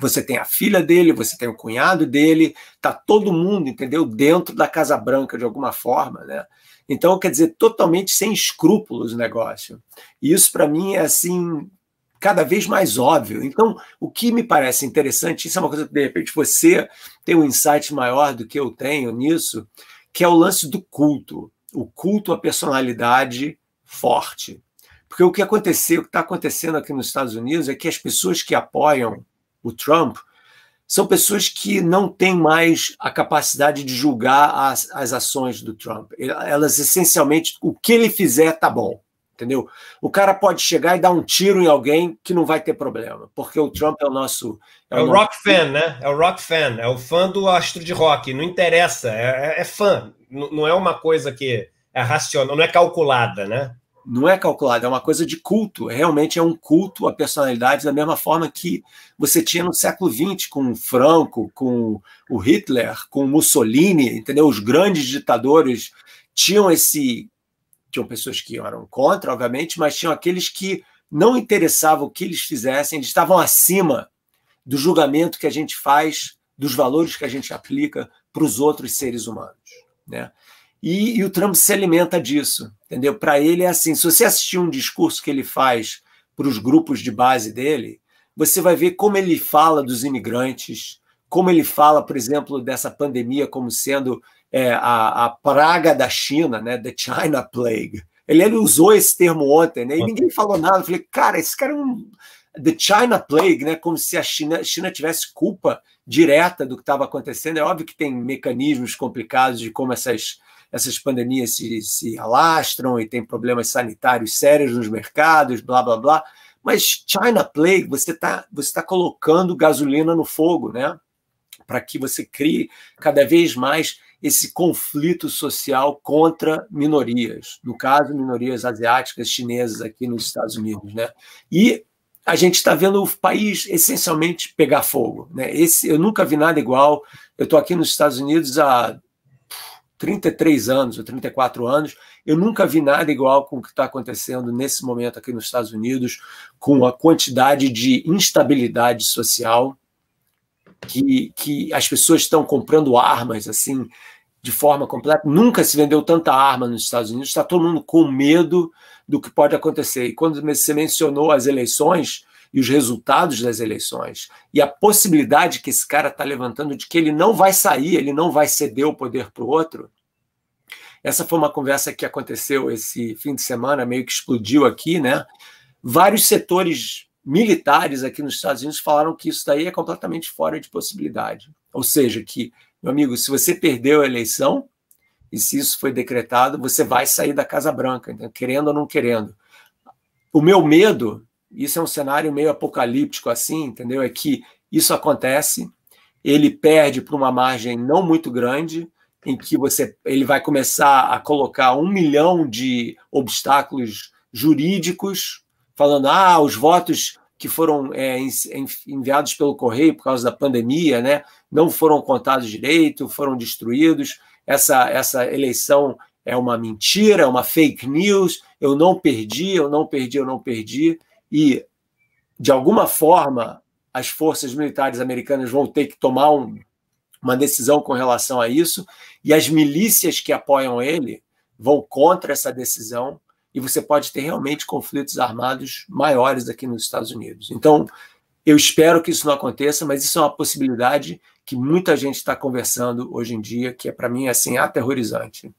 Você tem a filha dele, você tem o cunhado dele, tá todo mundo, entendeu? Dentro da Casa Branca de alguma forma, né? Então, quer dizer, totalmente sem escrúpulos o negócio. E isso, para mim, é assim, cada vez mais óbvio. Então, o que me parece interessante, isso é uma coisa que, de repente, você tem um insight maior do que eu tenho nisso, que é o lance do culto. O culto à é personalidade forte. Porque o que aconteceu, o que está acontecendo aqui nos Estados Unidos é que as pessoas que apoiam o Trump são pessoas que não têm mais a capacidade de julgar as, as ações do Trump. Elas essencialmente, o que ele fizer tá bom, entendeu? O cara pode chegar e dar um tiro em alguém que não vai ter problema, porque o Trump é o nosso. É, é o, rock fan, né? É o rock fan, é o fã do astro de rock. Não interessa, é, é, é fã. Não é uma coisa que é racional, não é calculada, né? não é calculado, é uma coisa de culto. Realmente é um culto à personalidade, da mesma forma que você tinha no século XX com o Franco, com o Hitler, com o Mussolini, entendeu? Os grandes ditadores tinham esse. Tinham pessoas que eram contra, obviamente, mas tinham aqueles que não interessava o que eles fizessem, eles estavam acima do julgamento que a gente faz, dos valores que a gente aplica para os outros seres humanos. Né? E, e o Trump se alimenta disso, entendeu? Para ele é assim: se você assistir um discurso que ele faz para os grupos de base dele, você vai ver como ele fala dos imigrantes, como ele fala, por exemplo, dessa pandemia como sendo é, a, a praga da China, né? The China Plague. Ele, ele usou esse termo ontem, né? E ninguém falou nada. Eu falei, cara, esse cara é um. The China Plague, né? Como se a China, China tivesse culpa direta do que estava acontecendo. É óbvio que tem mecanismos complicados de como essas essas pandemias se, se alastram e tem problemas sanitários sérios nos mercados, blá, blá, blá. Mas China Play, você está você tá colocando gasolina no fogo, né? Para que você crie cada vez mais esse conflito social contra minorias, no caso, minorias asiáticas, chinesas aqui nos Estados Unidos. Né? E a gente está vendo o país essencialmente pegar fogo. Né? Esse, eu nunca vi nada igual. Eu estou aqui nos Estados Unidos há 33 anos ou 34 anos, eu nunca vi nada igual com o que está acontecendo nesse momento aqui nos Estados Unidos, com a quantidade de instabilidade social que, que as pessoas estão comprando armas assim de forma completa. Nunca se vendeu tanta arma nos Estados Unidos, está todo mundo com medo do que pode acontecer. E quando você mencionou as eleições, e os resultados das eleições e a possibilidade que esse cara está levantando de que ele não vai sair, ele não vai ceder o poder para o outro. Essa foi uma conversa que aconteceu esse fim de semana, meio que explodiu aqui, né? Vários setores militares aqui nos Estados Unidos falaram que isso daí é completamente fora de possibilidade. Ou seja, que, meu amigo, se você perdeu a eleição, e se isso foi decretado, você vai sair da Casa Branca, querendo ou não querendo. O meu medo isso é um cenário meio apocalíptico assim, entendeu? É que isso acontece, ele perde para uma margem não muito grande, em que você ele vai começar a colocar um milhão de obstáculos jurídicos, falando ah os votos que foram é, enviados pelo correio por causa da pandemia, né, não foram contados direito, foram destruídos. Essa essa eleição é uma mentira, é uma fake news. Eu não perdi, eu não perdi, eu não perdi e, de alguma forma, as forças militares americanas vão ter que tomar um, uma decisão com relação a isso, e as milícias que apoiam ele vão contra essa decisão, e você pode ter realmente conflitos armados maiores aqui nos Estados Unidos. Então, eu espero que isso não aconteça, mas isso é uma possibilidade que muita gente está conversando hoje em dia, que é para mim assim aterrorizante.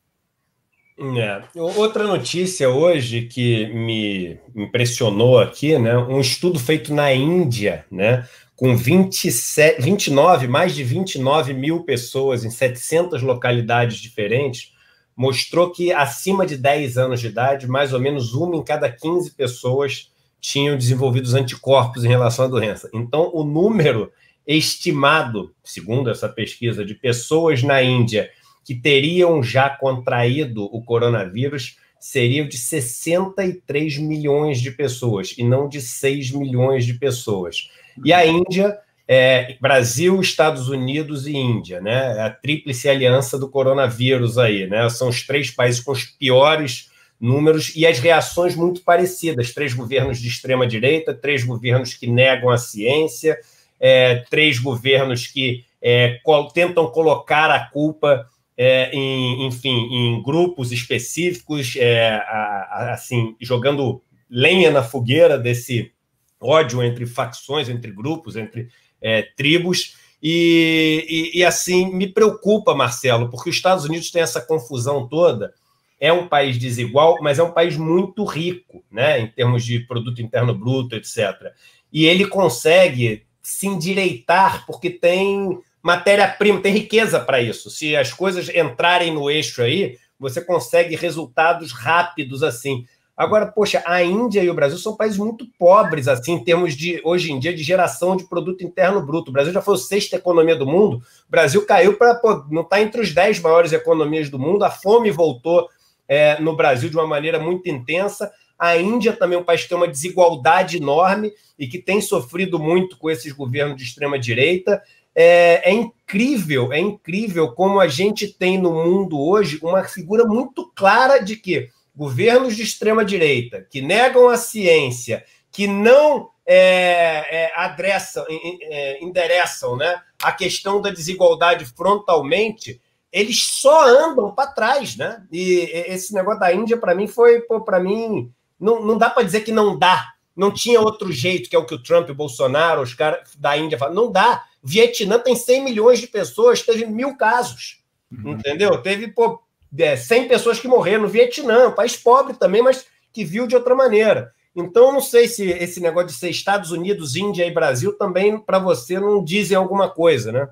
É. Outra notícia hoje que me impressionou aqui, né? Um estudo feito na Índia, né? Com 27, 29, mais de 29 mil pessoas em 700 localidades diferentes, mostrou que acima de 10 anos de idade, mais ou menos uma em cada 15 pessoas tinham desenvolvido anticorpos em relação à doença. Então, o número estimado, segundo essa pesquisa, de pessoas na Índia que teriam já contraído o coronavírus seriam de 63 milhões de pessoas e não de 6 milhões de pessoas. E a Índia, é, Brasil, Estados Unidos e Índia, né? É a tríplice aliança do coronavírus aí, né? São os três países com os piores números e as reações muito parecidas: três governos de extrema direita, três governos que negam a ciência, é, três governos que é, tentam colocar a culpa é, em, enfim, em grupos específicos, é, a, a, assim, jogando lenha na fogueira desse ódio entre facções, entre grupos, entre é, tribos. E, e, e, assim me preocupa, Marcelo, porque os Estados Unidos têm essa confusão toda. É um país desigual, mas é um país muito rico, né, em termos de produto interno bruto, etc. E ele consegue se endireitar porque tem matéria-prima, tem riqueza para isso. Se as coisas entrarem no eixo aí, você consegue resultados rápidos assim. Agora, poxa, a Índia e o Brasil são países muito pobres, assim, em termos de, hoje em dia, de geração de produto interno bruto. O Brasil já foi a sexta economia do mundo, o Brasil caiu para. não estar tá entre os dez maiores economias do mundo, a fome voltou é, no Brasil de uma maneira muito intensa. A Índia também é um país que tem uma desigualdade enorme e que tem sofrido muito com esses governos de extrema direita. É, é, incrível, é incrível como a gente tem no mundo hoje uma figura muito clara de que governos de extrema direita que negam a ciência, que não é, é, adressam, é, endereçam né, a questão da desigualdade frontalmente, eles só andam para trás, né? E esse negócio da Índia para mim foi, para mim não, não dá para dizer que não dá, não tinha outro jeito que é o que o Trump, o Bolsonaro, os caras da Índia falam, não dá Vietnã tem 100 milhões de pessoas, teve mil casos, uhum. entendeu? Teve pô, é, 100 pessoas que morreram no Vietnã, um país pobre também, mas que viu de outra maneira. Então, não sei se esse negócio de ser Estados Unidos, Índia e Brasil também para você não dizem alguma coisa, né?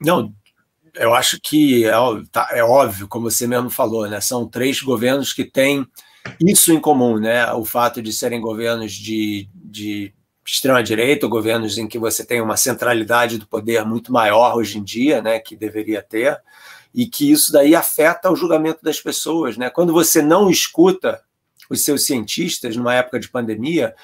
Não, eu acho que é óbvio, tá, é óbvio, como você mesmo falou, né? São três governos que têm isso em comum, né? O fato de serem governos de, de extrema-direita, governos em que você tem uma centralidade do poder muito maior hoje em dia, né, que deveria ter, e que isso daí afeta o julgamento das pessoas. Né? Quando você não escuta os seus cientistas numa época de pandemia,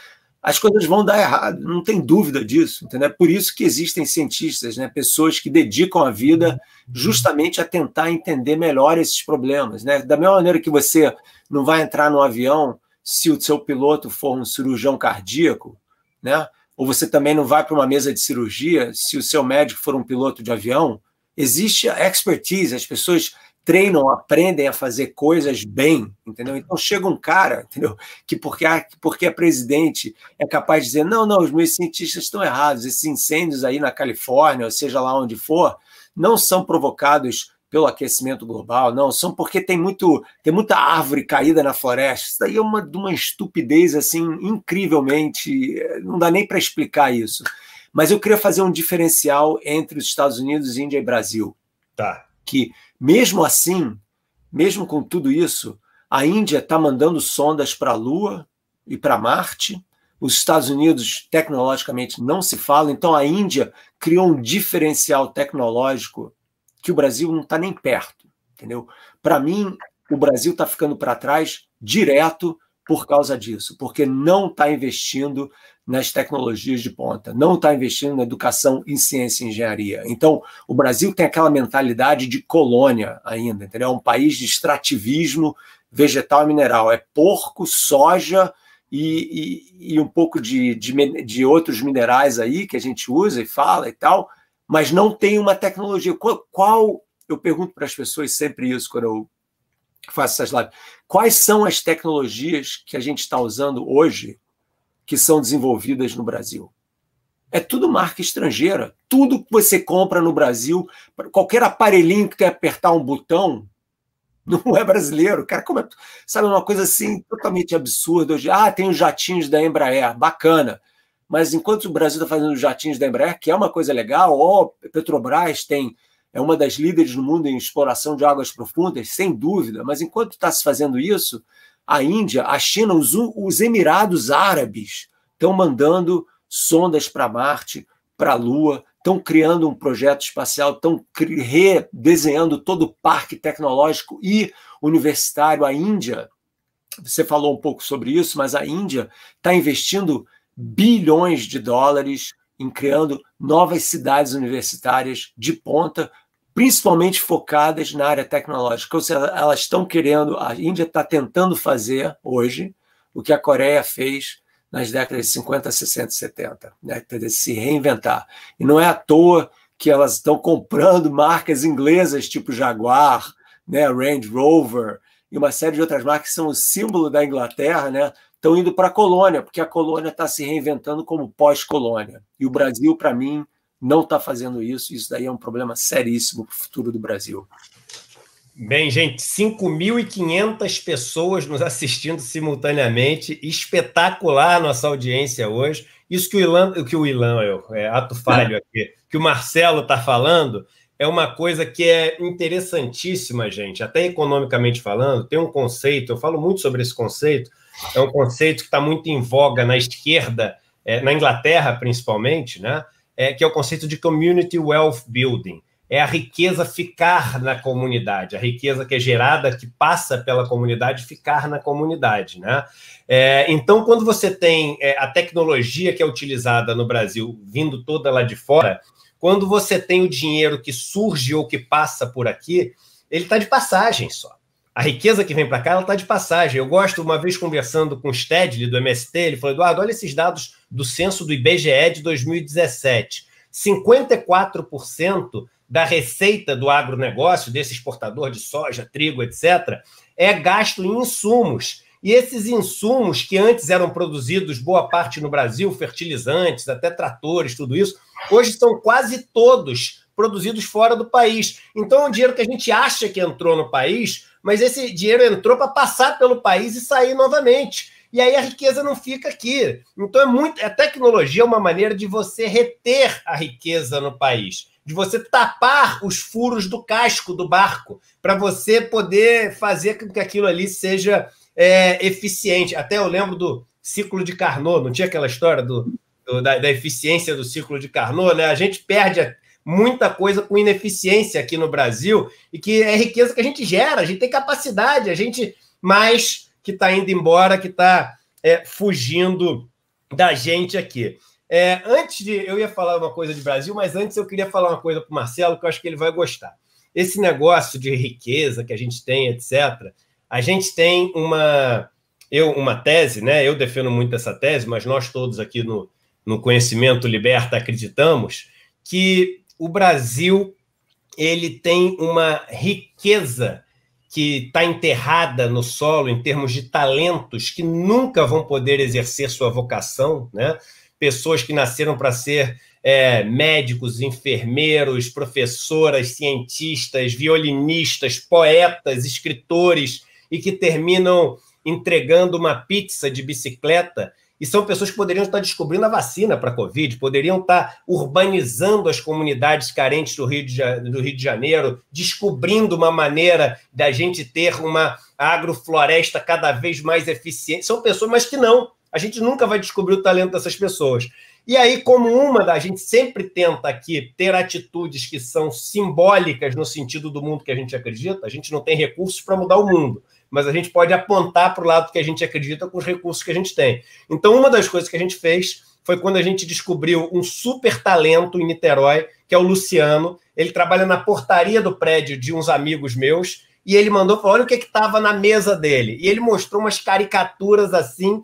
as coisas vão dar errado, não tem dúvida disso, entendeu? É por isso que existem cientistas, né? pessoas que dedicam a vida justamente a tentar entender melhor esses problemas. Né? Da mesma maneira que você não vai entrar no avião se o seu piloto for um cirurgião cardíaco, né? Ou você também não vai para uma mesa de cirurgia se o seu médico for um piloto de avião. Existe a expertise, as pessoas treinam, aprendem a fazer coisas bem, entendeu? Então chega um cara, entendeu? Que porque, ah, porque é presidente é capaz de dizer: não, não, os meus cientistas estão errados, esses incêndios aí na Califórnia, ou seja lá onde for, não são provocados pelo aquecimento global, não, são porque tem muito tem muita árvore caída na floresta. Isso daí é uma uma estupidez assim incrivelmente, eh, não dá nem para explicar isso. Mas eu queria fazer um diferencial entre os Estados Unidos, Índia e Brasil. Tá. Que mesmo assim, mesmo com tudo isso, a Índia está mandando sondas para a Lua e para Marte. Os Estados Unidos tecnologicamente não se fala, então a Índia criou um diferencial tecnológico que o Brasil não está nem perto, entendeu? Para mim, o Brasil está ficando para trás direto por causa disso, porque não está investindo nas tecnologias de ponta, não está investindo na educação em ciência e engenharia. Então, o Brasil tem aquela mentalidade de colônia ainda, entendeu? É um país de extrativismo vegetal e mineral. É porco, soja e, e, e um pouco de, de, de outros minerais aí que a gente usa e fala e tal, mas não tem uma tecnologia. Qual, qual eu pergunto para as pessoas sempre isso quando eu faço essas lives. Quais são as tecnologias que a gente está usando hoje que são desenvolvidas no Brasil? É tudo marca estrangeira. Tudo que você compra no Brasil, qualquer aparelhinho que que apertar um botão, não é brasileiro. Cara, como é, sabe, uma coisa assim totalmente absurda. Hoje, ah, tem os jatinhos da Embraer, bacana mas enquanto o Brasil está fazendo os jatinhos da Embraer, que é uma coisa legal, ó, Petrobras tem é uma das líderes no mundo em exploração de águas profundas, sem dúvida, mas enquanto está se fazendo isso, a Índia, a China, os, os Emirados Árabes estão mandando sondas para Marte, para a Lua, estão criando um projeto espacial, estão redesenhando todo o parque tecnológico e universitário. A Índia, você falou um pouco sobre isso, mas a Índia está investindo bilhões de dólares em criando novas cidades universitárias de ponta, principalmente focadas na área tecnológica. Ou seja, elas estão querendo, a Índia está tentando fazer hoje o que a Coreia fez nas décadas de 50, 60 70, né? se reinventar. E não é à toa que elas estão comprando marcas inglesas tipo Jaguar, né, Range Rover e uma série de outras marcas que são o símbolo da Inglaterra, né? estão indo para a colônia, porque a colônia está se reinventando como pós-colônia. E o Brasil, para mim, não está fazendo isso. Isso daí é um problema seríssimo para o futuro do Brasil. Bem, gente, 5.500 pessoas nos assistindo simultaneamente. Espetacular nossa audiência hoje. Isso que o Ilan, que o Ilan, eu, é, é, ato falho aqui, que o Marcelo está falando, é uma coisa que é interessantíssima, gente. Até economicamente falando, tem um conceito, eu falo muito sobre esse conceito, é um conceito que está muito em voga na esquerda, é, na Inglaterra principalmente, né? É, que é o conceito de community wealth building. É a riqueza ficar na comunidade, a riqueza que é gerada, que passa pela comunidade, ficar na comunidade. Né? É, então, quando você tem é, a tecnologia que é utilizada no Brasil vindo toda lá de fora, quando você tem o dinheiro que surge ou que passa por aqui, ele está de passagem só. A riqueza que vem para cá, ela está de passagem. Eu gosto, uma vez conversando com o Stedley, do MST, ele falou, Eduardo, olha esses dados do censo do IBGE de 2017. 54% da receita do agronegócio, desse exportador de soja, trigo, etc., é gasto em insumos. E esses insumos que antes eram produzidos, boa parte no Brasil, fertilizantes, até tratores, tudo isso, hoje estão quase todos produzidos fora do país. Então, o é dinheiro que a gente acha que entrou no país, mas esse dinheiro entrou para passar pelo país e sair novamente. E aí a riqueza não fica aqui. Então é muito. A tecnologia é uma maneira de você reter a riqueza no país, de você tapar os furos do casco do barco, para você poder fazer com que aquilo ali seja é, eficiente. Até eu lembro do ciclo de Carnot, não tinha aquela história do, do da, da, eficiência do ciclo de Carnot, né? A gente perde. A, muita coisa com ineficiência aqui no Brasil e que é riqueza que a gente gera, a gente tem capacidade, a gente mais que está indo embora, que está é, fugindo da gente aqui. É, antes de eu ia falar uma coisa de Brasil, mas antes eu queria falar uma coisa para o Marcelo que eu acho que ele vai gostar. Esse negócio de riqueza que a gente tem, etc. A gente tem uma eu uma tese, né? Eu defendo muito essa tese, mas nós todos aqui no, no conhecimento liberta acreditamos que o Brasil ele tem uma riqueza que está enterrada no solo em termos de talentos que nunca vão poder exercer sua vocação, né? Pessoas que nasceram para ser é, médicos, enfermeiros, professoras, cientistas, violinistas, poetas, escritores e que terminam entregando uma pizza de bicicleta e são pessoas que poderiam estar descobrindo a vacina para a Covid, poderiam estar urbanizando as comunidades carentes do Rio, de, do Rio de Janeiro, descobrindo uma maneira da gente ter uma agrofloresta cada vez mais eficiente. São pessoas, mas que não. A gente nunca vai descobrir o talento dessas pessoas. E aí, como uma da gente sempre tenta aqui ter atitudes que são simbólicas no sentido do mundo que a gente acredita, a gente não tem recursos para mudar o mundo mas a gente pode apontar para o lado que a gente acredita com os recursos que a gente tem. Então, uma das coisas que a gente fez foi quando a gente descobriu um super talento em Niterói, que é o Luciano. Ele trabalha na portaria do prédio de uns amigos meus, e ele mandou falou, olha o que estava na mesa dele. E ele mostrou umas caricaturas assim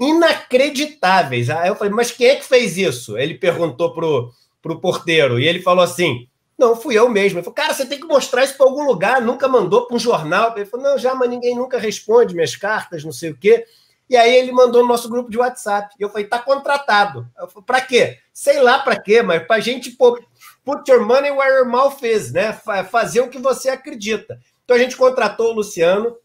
inacreditáveis. Aí eu falei, mas quem é que fez isso? Ele perguntou pro, pro porteiro, e ele falou assim: não, fui eu mesmo. Ele falou, cara, você tem que mostrar isso para algum lugar, nunca mandou para um jornal. Ele falou, não, já, mas ninguém nunca responde minhas cartas, não sei o quê. E aí ele mandou no nosso grupo de WhatsApp. E eu falei, tá contratado. Eu falei, para quê? Sei lá para quê, mas para a gente pô, put your money where your mouth is, né? Fazer o que você acredita. Então a gente contratou o Luciano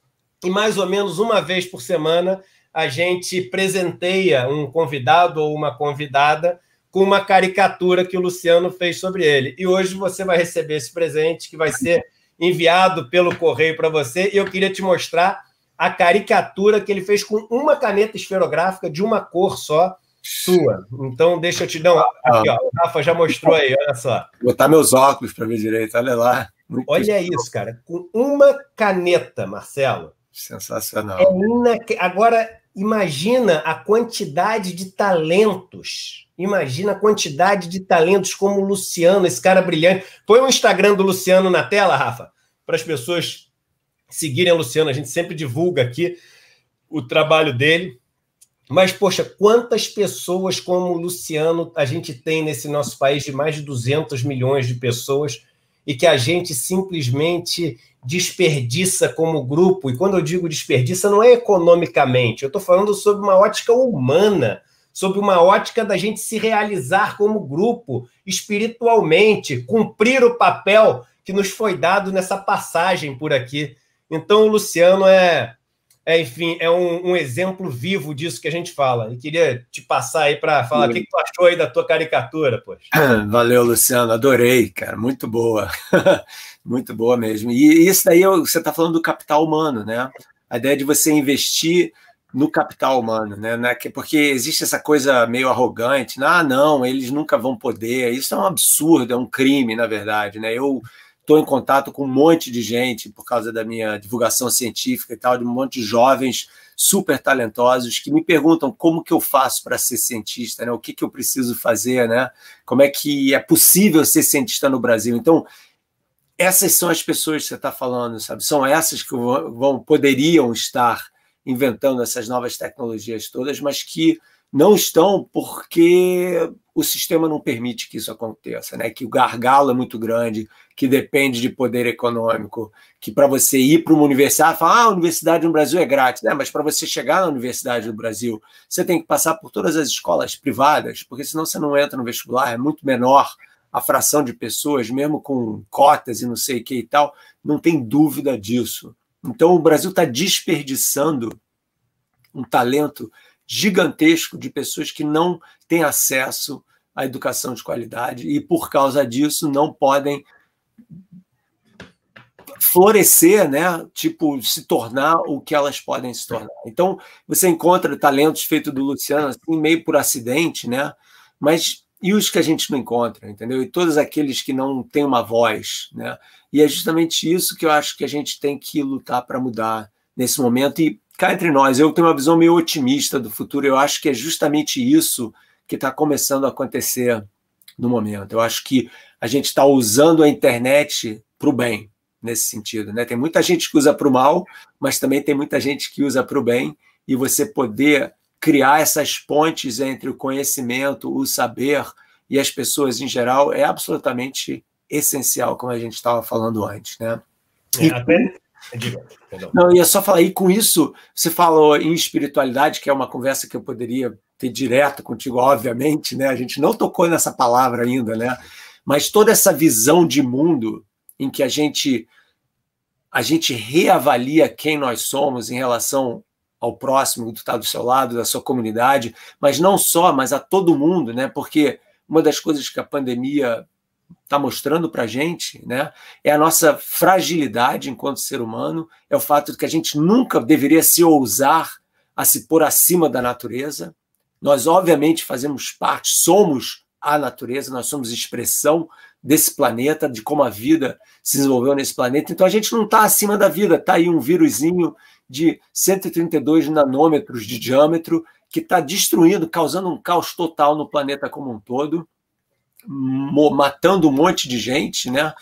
e mais ou menos uma vez por semana a gente presenteia um convidado ou uma convidada com uma caricatura que o Luciano fez sobre ele. E hoje você vai receber esse presente que vai ser enviado pelo correio para você. E eu queria te mostrar a caricatura que ele fez com uma caneta esferográfica de uma cor só sua. Então, deixa eu te dar um. Ah. Aqui, ó. O Rafa já mostrou aí, olha só. Vou botar meus óculos para ver direito, olha lá. Muito olha isso, cara. Com uma caneta, Marcelo. Sensacional. É Agora, imagina a quantidade de talentos Imagina a quantidade de talentos como o Luciano, esse cara brilhante. Põe o Instagram do Luciano na tela, Rafa, para as pessoas seguirem o Luciano. A gente sempre divulga aqui o trabalho dele. Mas, poxa, quantas pessoas como o Luciano a gente tem nesse nosso país de mais de 200 milhões de pessoas e que a gente simplesmente desperdiça como grupo. E quando eu digo desperdiça, não é economicamente, eu estou falando sobre uma ótica humana sob uma ótica da gente se realizar como grupo, espiritualmente, cumprir o papel que nos foi dado nessa passagem por aqui. Então, o Luciano é, é enfim, é um, um exemplo vivo disso que a gente fala. E queria te passar aí para falar o que, que, tu achou aí da tua caricatura, poxa. Valeu, Luciano, adorei, cara, muito boa. muito boa mesmo. E isso daí, é você está falando do capital humano, né? A ideia de você investir no capital humano, né? É porque existe essa coisa meio arrogante, né? ah, não, eles nunca vão poder. Isso é um absurdo, é um crime, na verdade, né? Eu estou em contato com um monte de gente por causa da minha divulgação científica e tal, de um monte de jovens super talentosos que me perguntam como que eu faço para ser cientista, né? O que que eu preciso fazer, né? Como é que é possível ser cientista no Brasil? Então, essas são as pessoas que você está falando, sabe? São essas que vão poderiam estar inventando essas novas tecnologias todas, mas que não estão porque o sistema não permite que isso aconteça, né? Que o gargalo é muito grande, que depende de poder econômico, que para você ir para uma universidade, falar, ah, a universidade no Brasil é grátis, né? Mas para você chegar na universidade do Brasil, você tem que passar por todas as escolas privadas, porque senão você não entra no vestibular, é muito menor a fração de pessoas, mesmo com cotas e não sei o que e tal, não tem dúvida disso. Então, o Brasil está desperdiçando um talento gigantesco de pessoas que não têm acesso à educação de qualidade e, por causa disso, não podem florescer, né? Tipo, se tornar o que elas podem se tornar. Então, você encontra talentos feitos do Luciano assim, meio por acidente, né? Mas e os que a gente não encontra, entendeu? E todos aqueles que não têm uma voz, né? E é justamente isso que eu acho que a gente tem que lutar para mudar nesse momento. E cá entre nós, eu tenho uma visão meio otimista do futuro. Eu acho que é justamente isso que está começando a acontecer no momento. Eu acho que a gente está usando a internet para o bem nesse sentido, né? Tem muita gente que usa para o mal, mas também tem muita gente que usa para o bem. E você poder criar essas pontes entre o conhecimento, o saber e as pessoas em geral é absolutamente essencial, como a gente estava falando antes, né? É, e, até... Não, ia só falar, e com isso, você falou em espiritualidade, que é uma conversa que eu poderia ter direta contigo, obviamente, né? A gente não tocou nessa palavra ainda, né? Mas toda essa visão de mundo em que a gente a gente reavalia quem nós somos em relação ao próximo, do está do seu lado, da sua comunidade, mas não só, mas a todo mundo, né? Porque uma das coisas que a pandemia está mostrando para a gente né, é a nossa fragilidade enquanto ser humano, é o fato de que a gente nunca deveria se ousar a se pôr acima da natureza. Nós, obviamente, fazemos parte, somos a natureza, nós somos expressão desse planeta, de como a vida se desenvolveu nesse planeta. Então a gente não está acima da vida, está aí um vírusinho de 132 nanômetros de diâmetro que está destruindo, causando um caos total no planeta como um todo, matando um monte de gente, né?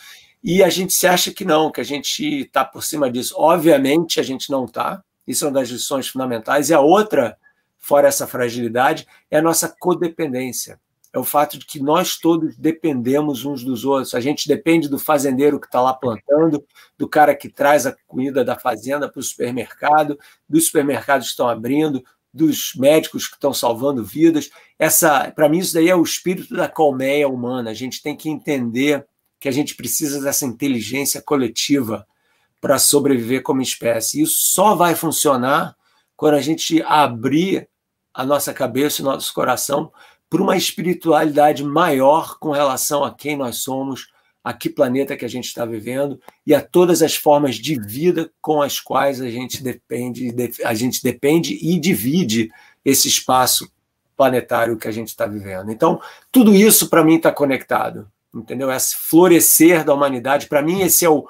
E a gente se acha que não, que a gente está por cima disso. Obviamente a gente não está. Isso é uma das lições fundamentais. E a outra, fora essa fragilidade, é a nossa codependência é o fato de que nós todos dependemos uns dos outros. A gente depende do fazendeiro que está lá plantando, do cara que traz a comida da fazenda para o supermercado, dos supermercados que estão abrindo, dos médicos que estão salvando vidas. Essa, para mim, isso daí é o espírito da colmeia humana. A gente tem que entender que a gente precisa dessa inteligência coletiva para sobreviver como espécie. Isso só vai funcionar quando a gente abrir a nossa cabeça e nosso coração por uma espiritualidade maior com relação a quem nós somos, a que planeta que a gente está vivendo e a todas as formas de vida com as quais a gente depende, a gente depende e divide esse espaço planetário que a gente está vivendo. Então, tudo isso para mim está conectado, entendeu? Esse florescer da humanidade, para mim esse é o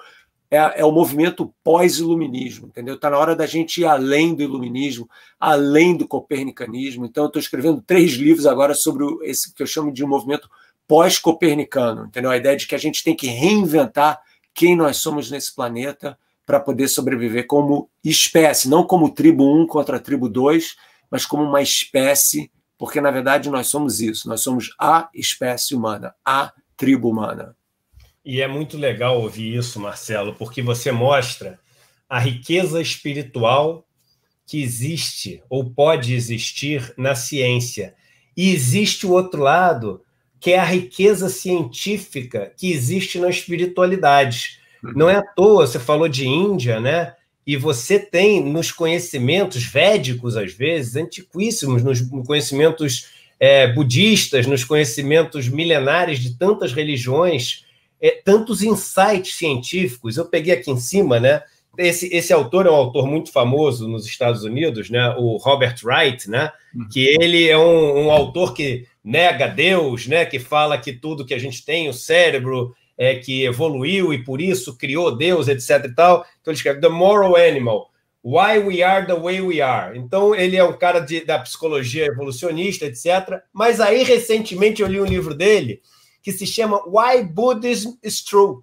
é, é o movimento pós-iluminismo, entendeu? Está na hora da gente ir além do iluminismo, além do copernicanismo. Então, eu estou escrevendo três livros agora sobre esse que eu chamo de um movimento pós-copernicano, entendeu? A ideia de que a gente tem que reinventar quem nós somos nesse planeta para poder sobreviver como espécie, não como tribo 1 contra tribo 2, mas como uma espécie, porque na verdade nós somos isso, nós somos a espécie humana, a tribo humana. E é muito legal ouvir isso, Marcelo, porque você mostra a riqueza espiritual que existe ou pode existir na ciência. E existe o outro lado, que é a riqueza científica que existe na espiritualidade. Uhum. Não é à toa, você falou de Índia, né? E você tem nos conhecimentos védicos, às vezes, antiquíssimos, nos conhecimentos é, budistas, nos conhecimentos milenares de tantas religiões, é, tantos insights científicos. Eu peguei aqui em cima, né? Esse, esse autor é um autor muito famoso nos Estados Unidos, né? O Robert Wright, né? Uhum. Que ele é um, um autor que nega Deus, né? Que fala que tudo que a gente tem, o cérebro, é que evoluiu e por isso criou Deus, etc. E tal. Então ele escreve The Moral Animal. Why We Are the Way We Are. Então, ele é um cara de, da psicologia evolucionista, etc. Mas aí, recentemente, eu li um livro dele que se chama Why Buddhism is True.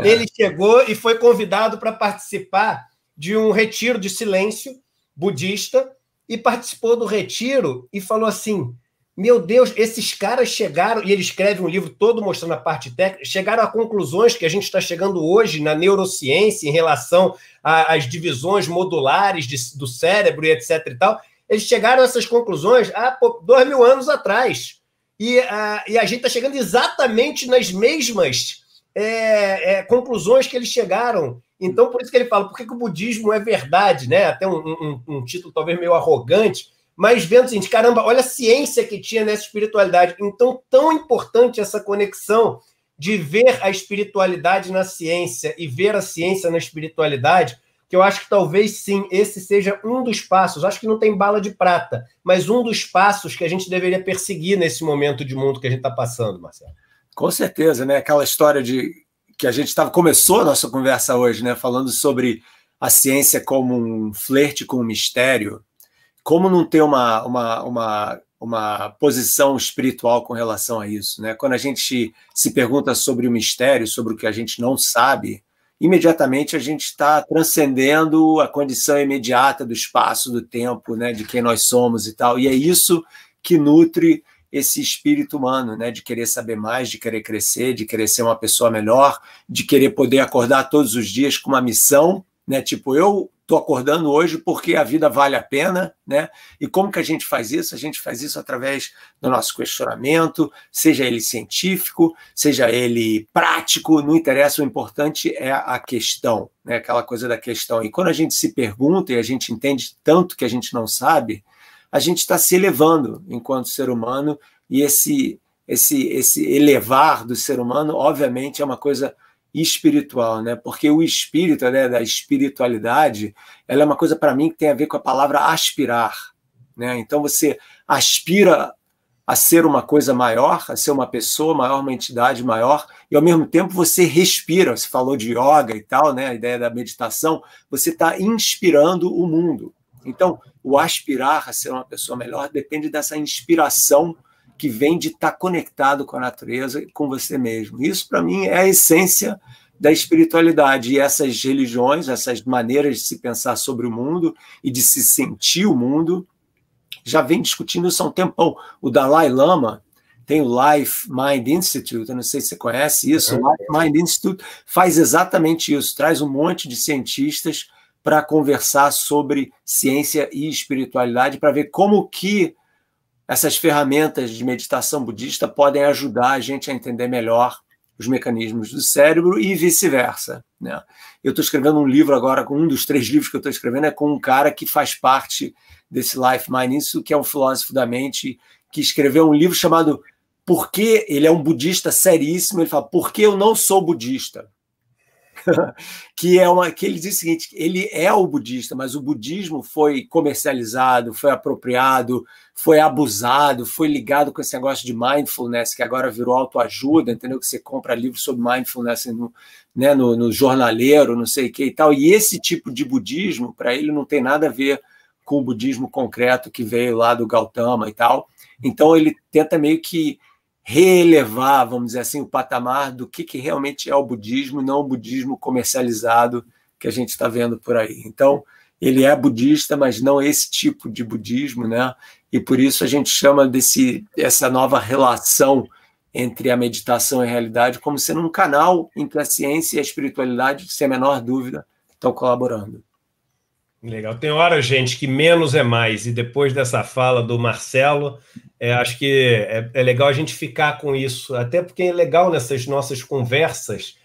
É. Ele chegou e foi convidado para participar de um retiro de silêncio budista e participou do retiro e falou assim: Meu Deus, esses caras chegaram, e ele escreve um livro todo mostrando a parte técnica, chegaram a conclusões que a gente está chegando hoje na neurociência em relação às divisões modulares de, do cérebro e etc. e tal. Eles chegaram a essas conclusões há dois mil anos atrás e, a, ah, e a gente está chegando exatamente nas mesmas é, é, conclusões que eles chegaram. Então, por isso que ele fala, por que, que o budismo é verdade, né? Até um, um, um, título talvez meio arrogante, mas vendo o seguinte, caramba, olha a ciência que tinha nessa espiritualidade. Então, tão importante essa conexão de ver a espiritualidade na ciência e ver a ciência na espiritualidade, que eu acho que talvez sim, esse seja um dos passos, acho que não tem bala de prata, mas um dos passos que a gente deveria perseguir nesse momento de mundo que a gente está passando, Marcelo. Com certeza, né? Aquela história de que a gente tava, começou a nossa conversa hoje, né? Falando sobre a ciência como um flerte com o um mistério. Como não ter uma, uma, uma, uma posição espiritual com relação a isso, né? Quando a gente se pergunta sobre o mistério, sobre o que a gente não sabe, imediatamente a gente está transcendendo a condição imediata do espaço, do tempo, né, de quem nós somos e tal. E é isso que nutre esse espírito humano, né, de querer saber mais, de querer crescer, de querer ser uma pessoa melhor, de querer poder acordar todos os dias com uma missão, né, tipo eu Estou acordando hoje porque a vida vale a pena, né? E como que a gente faz isso? A gente faz isso através do nosso questionamento, seja ele científico, seja ele prático, não interessa, o importante é a questão, né? Aquela coisa da questão. E quando a gente se pergunta e a gente entende tanto que a gente não sabe, a gente está se elevando enquanto ser humano e esse esse esse elevar do ser humano, obviamente, é uma coisa espiritual, né? Porque o espírito, né, da espiritualidade, ela é uma coisa para mim que tem a ver com a palavra aspirar, né? Então você aspira a ser uma coisa maior, a ser uma pessoa maior, uma entidade maior, e ao mesmo tempo você respira. Você falou de yoga e tal, né? A ideia da meditação, você está inspirando o mundo. Então, o aspirar a ser uma pessoa melhor depende dessa inspiração que vem de estar conectado com a natureza e com você mesmo. Isso, para mim, é a essência da espiritualidade. E essas religiões, essas maneiras de se pensar sobre o mundo e de se sentir o mundo, já vem discutindo isso há um tempão. O Dalai Lama tem o Life Mind Institute, eu não sei se você conhece isso, o uhum. Life Mind Institute faz exatamente isso, traz um monte de cientistas para conversar sobre ciência e espiritualidade, para ver como que essas ferramentas de meditação budista podem ajudar a gente a entender melhor os mecanismos do cérebro e vice-versa. Né? Eu estou escrevendo um livro agora, um dos três livros que eu estou escrevendo é com um cara que faz parte desse Life Mind isso que é um filósofo da mente, que escreveu um livro chamado Por que ele é um budista seríssimo? Ele fala, por que eu não sou budista? que é uma que ele diz o seguinte: ele é o budista, mas o budismo foi comercializado, foi apropriado, foi abusado, foi ligado com esse negócio de mindfulness que agora virou autoajuda, entendeu? Que você compra livros sobre mindfulness no, né, no, no jornaleiro, não sei o que e tal. E esse tipo de budismo, para ele, não tem nada a ver com o budismo concreto que veio lá do Gautama e tal. Então ele tenta meio que reelevar, vamos dizer assim, o patamar do que, que realmente é o budismo e não o budismo comercializado que a gente está vendo por aí. Então, ele é budista, mas não esse tipo de budismo, né? E por isso a gente chama desse essa nova relação entre a meditação e a realidade como sendo um canal em que a ciência e a espiritualidade, sem a menor dúvida, estão colaborando. Legal. Tem hora, gente, que menos é mais. E depois dessa fala do Marcelo, é, acho que é, é, legal a gente ficar com isso. Até porque é legal nessas nossas conversas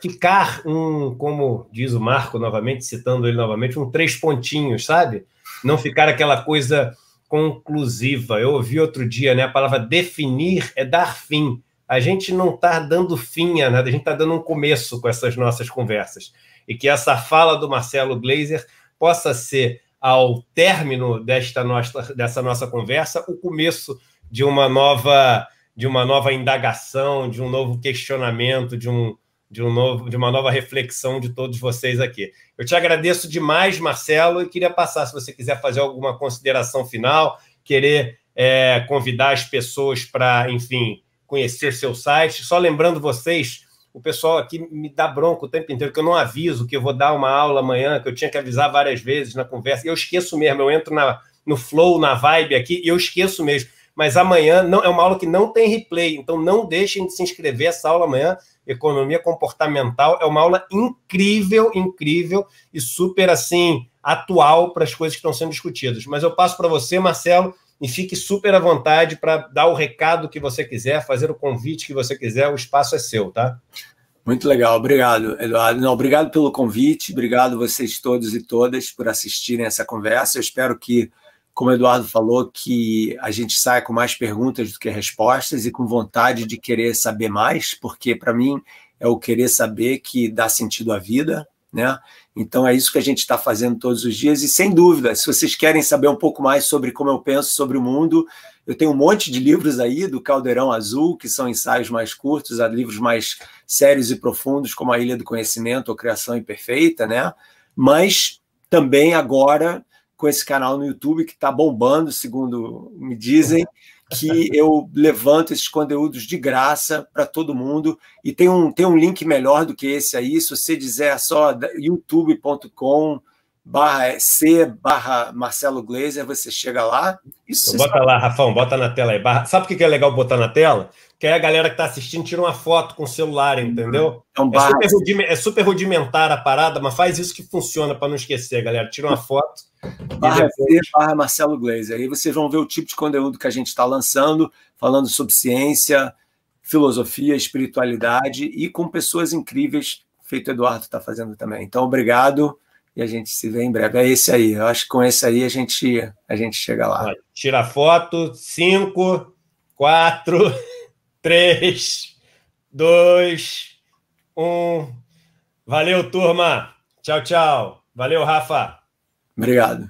ficar um, como diz o Marco novamente, citando ele novamente, um três pontinhos, sabe? Não ficar aquela coisa conclusiva. Eu ouvi outro dia, né? A palavra definir é dar fim. A gente não está dando fim a nada, a gente está dando um começo com essas nossas conversas. E que essa fala do Marcelo Glazer possa ser, ao término desta nossa, dessa nossa conversa, o começo de uma nova de uma nova indagação, de um novo questionamento, de um de, um novo, de uma nova reflexão de todos vocês aqui. Eu te agradeço demais, Marcelo, e queria passar, se você quiser fazer alguma consideração final, querer é, convidar as pessoas para, enfim, conhecer seu site. Só lembrando vocês o pessoal aqui me dá bronco o tempo inteiro, que eu não aviso que eu vou dar uma aula amanhã, que eu tinha que avisar várias vezes na conversa. Eu esqueço mesmo, eu entro na, no flow, na vibe aqui, e eu esqueço mesmo. Mas amanhã não é uma aula que não tem replay, então não deixem de se inscrever essa aula amanhã. Economia comportamental é uma aula incrível, incrível e super assim atual para as coisas que estão sendo discutidas. Mas eu passo para você, Marcelo, e fique super à vontade para dar o recado que você quiser, fazer o convite que você quiser, o espaço é seu, tá? Muito legal, obrigado, Eduardo. Não, obrigado pelo convite, obrigado vocês todos e todas por assistirem essa conversa. Eu espero que, como o Eduardo falou, que a gente saia com mais perguntas do que respostas e com vontade de querer saber mais, porque para mim é o querer saber que dá sentido à vida, né? Então é isso que a gente está fazendo todos os dias e sem dúvida, se vocês querem saber um pouco mais sobre como eu penso sobre o mundo, eu tenho um monte de livros aí do Caldeirão Azul, que são ensaios mais curtos, há livros mais sérios e profundos, como A Ilha do Conhecimento ou Criação Imperfeita, né? Mas também agora com esse canal no YouTube que está bombando, segundo me dizem. É que eu levanto esses conteúdos de graça para todo mundo. E tem um, tem um link melhor do que esse aí. Se você dizer é só youtube.com barra é, C barra Marcelo Glazer, você chega lá. Isso então bota sabe. lá, Rafão, bota na tela aí. Sabe o que é legal botar na tela? que aí a galera que está assistindo tira uma foto com o celular, entendeu? é, é super rudimentar, é, super rudimentar a parada, mas faz isso que funciona para não esquecer, galera. Tira uma foto. Barra, depois... barra Marcelo Glazer. Aí vocês vão ver o tipo de conteúdo que a gente está lançando, falando sobre ciência, filosofia, espiritualidade e com pessoas incríveis, feito o Eduardo está fazendo também. Então, obrigado e a gente se vê em breve. É esse aí. Eu acho que com esse aí a gente, a gente chega lá. Tira a foto. Cinco, quatro. 3, 2, 1. Valeu, turma. Tchau, tchau. Valeu, Rafa. Obrigado.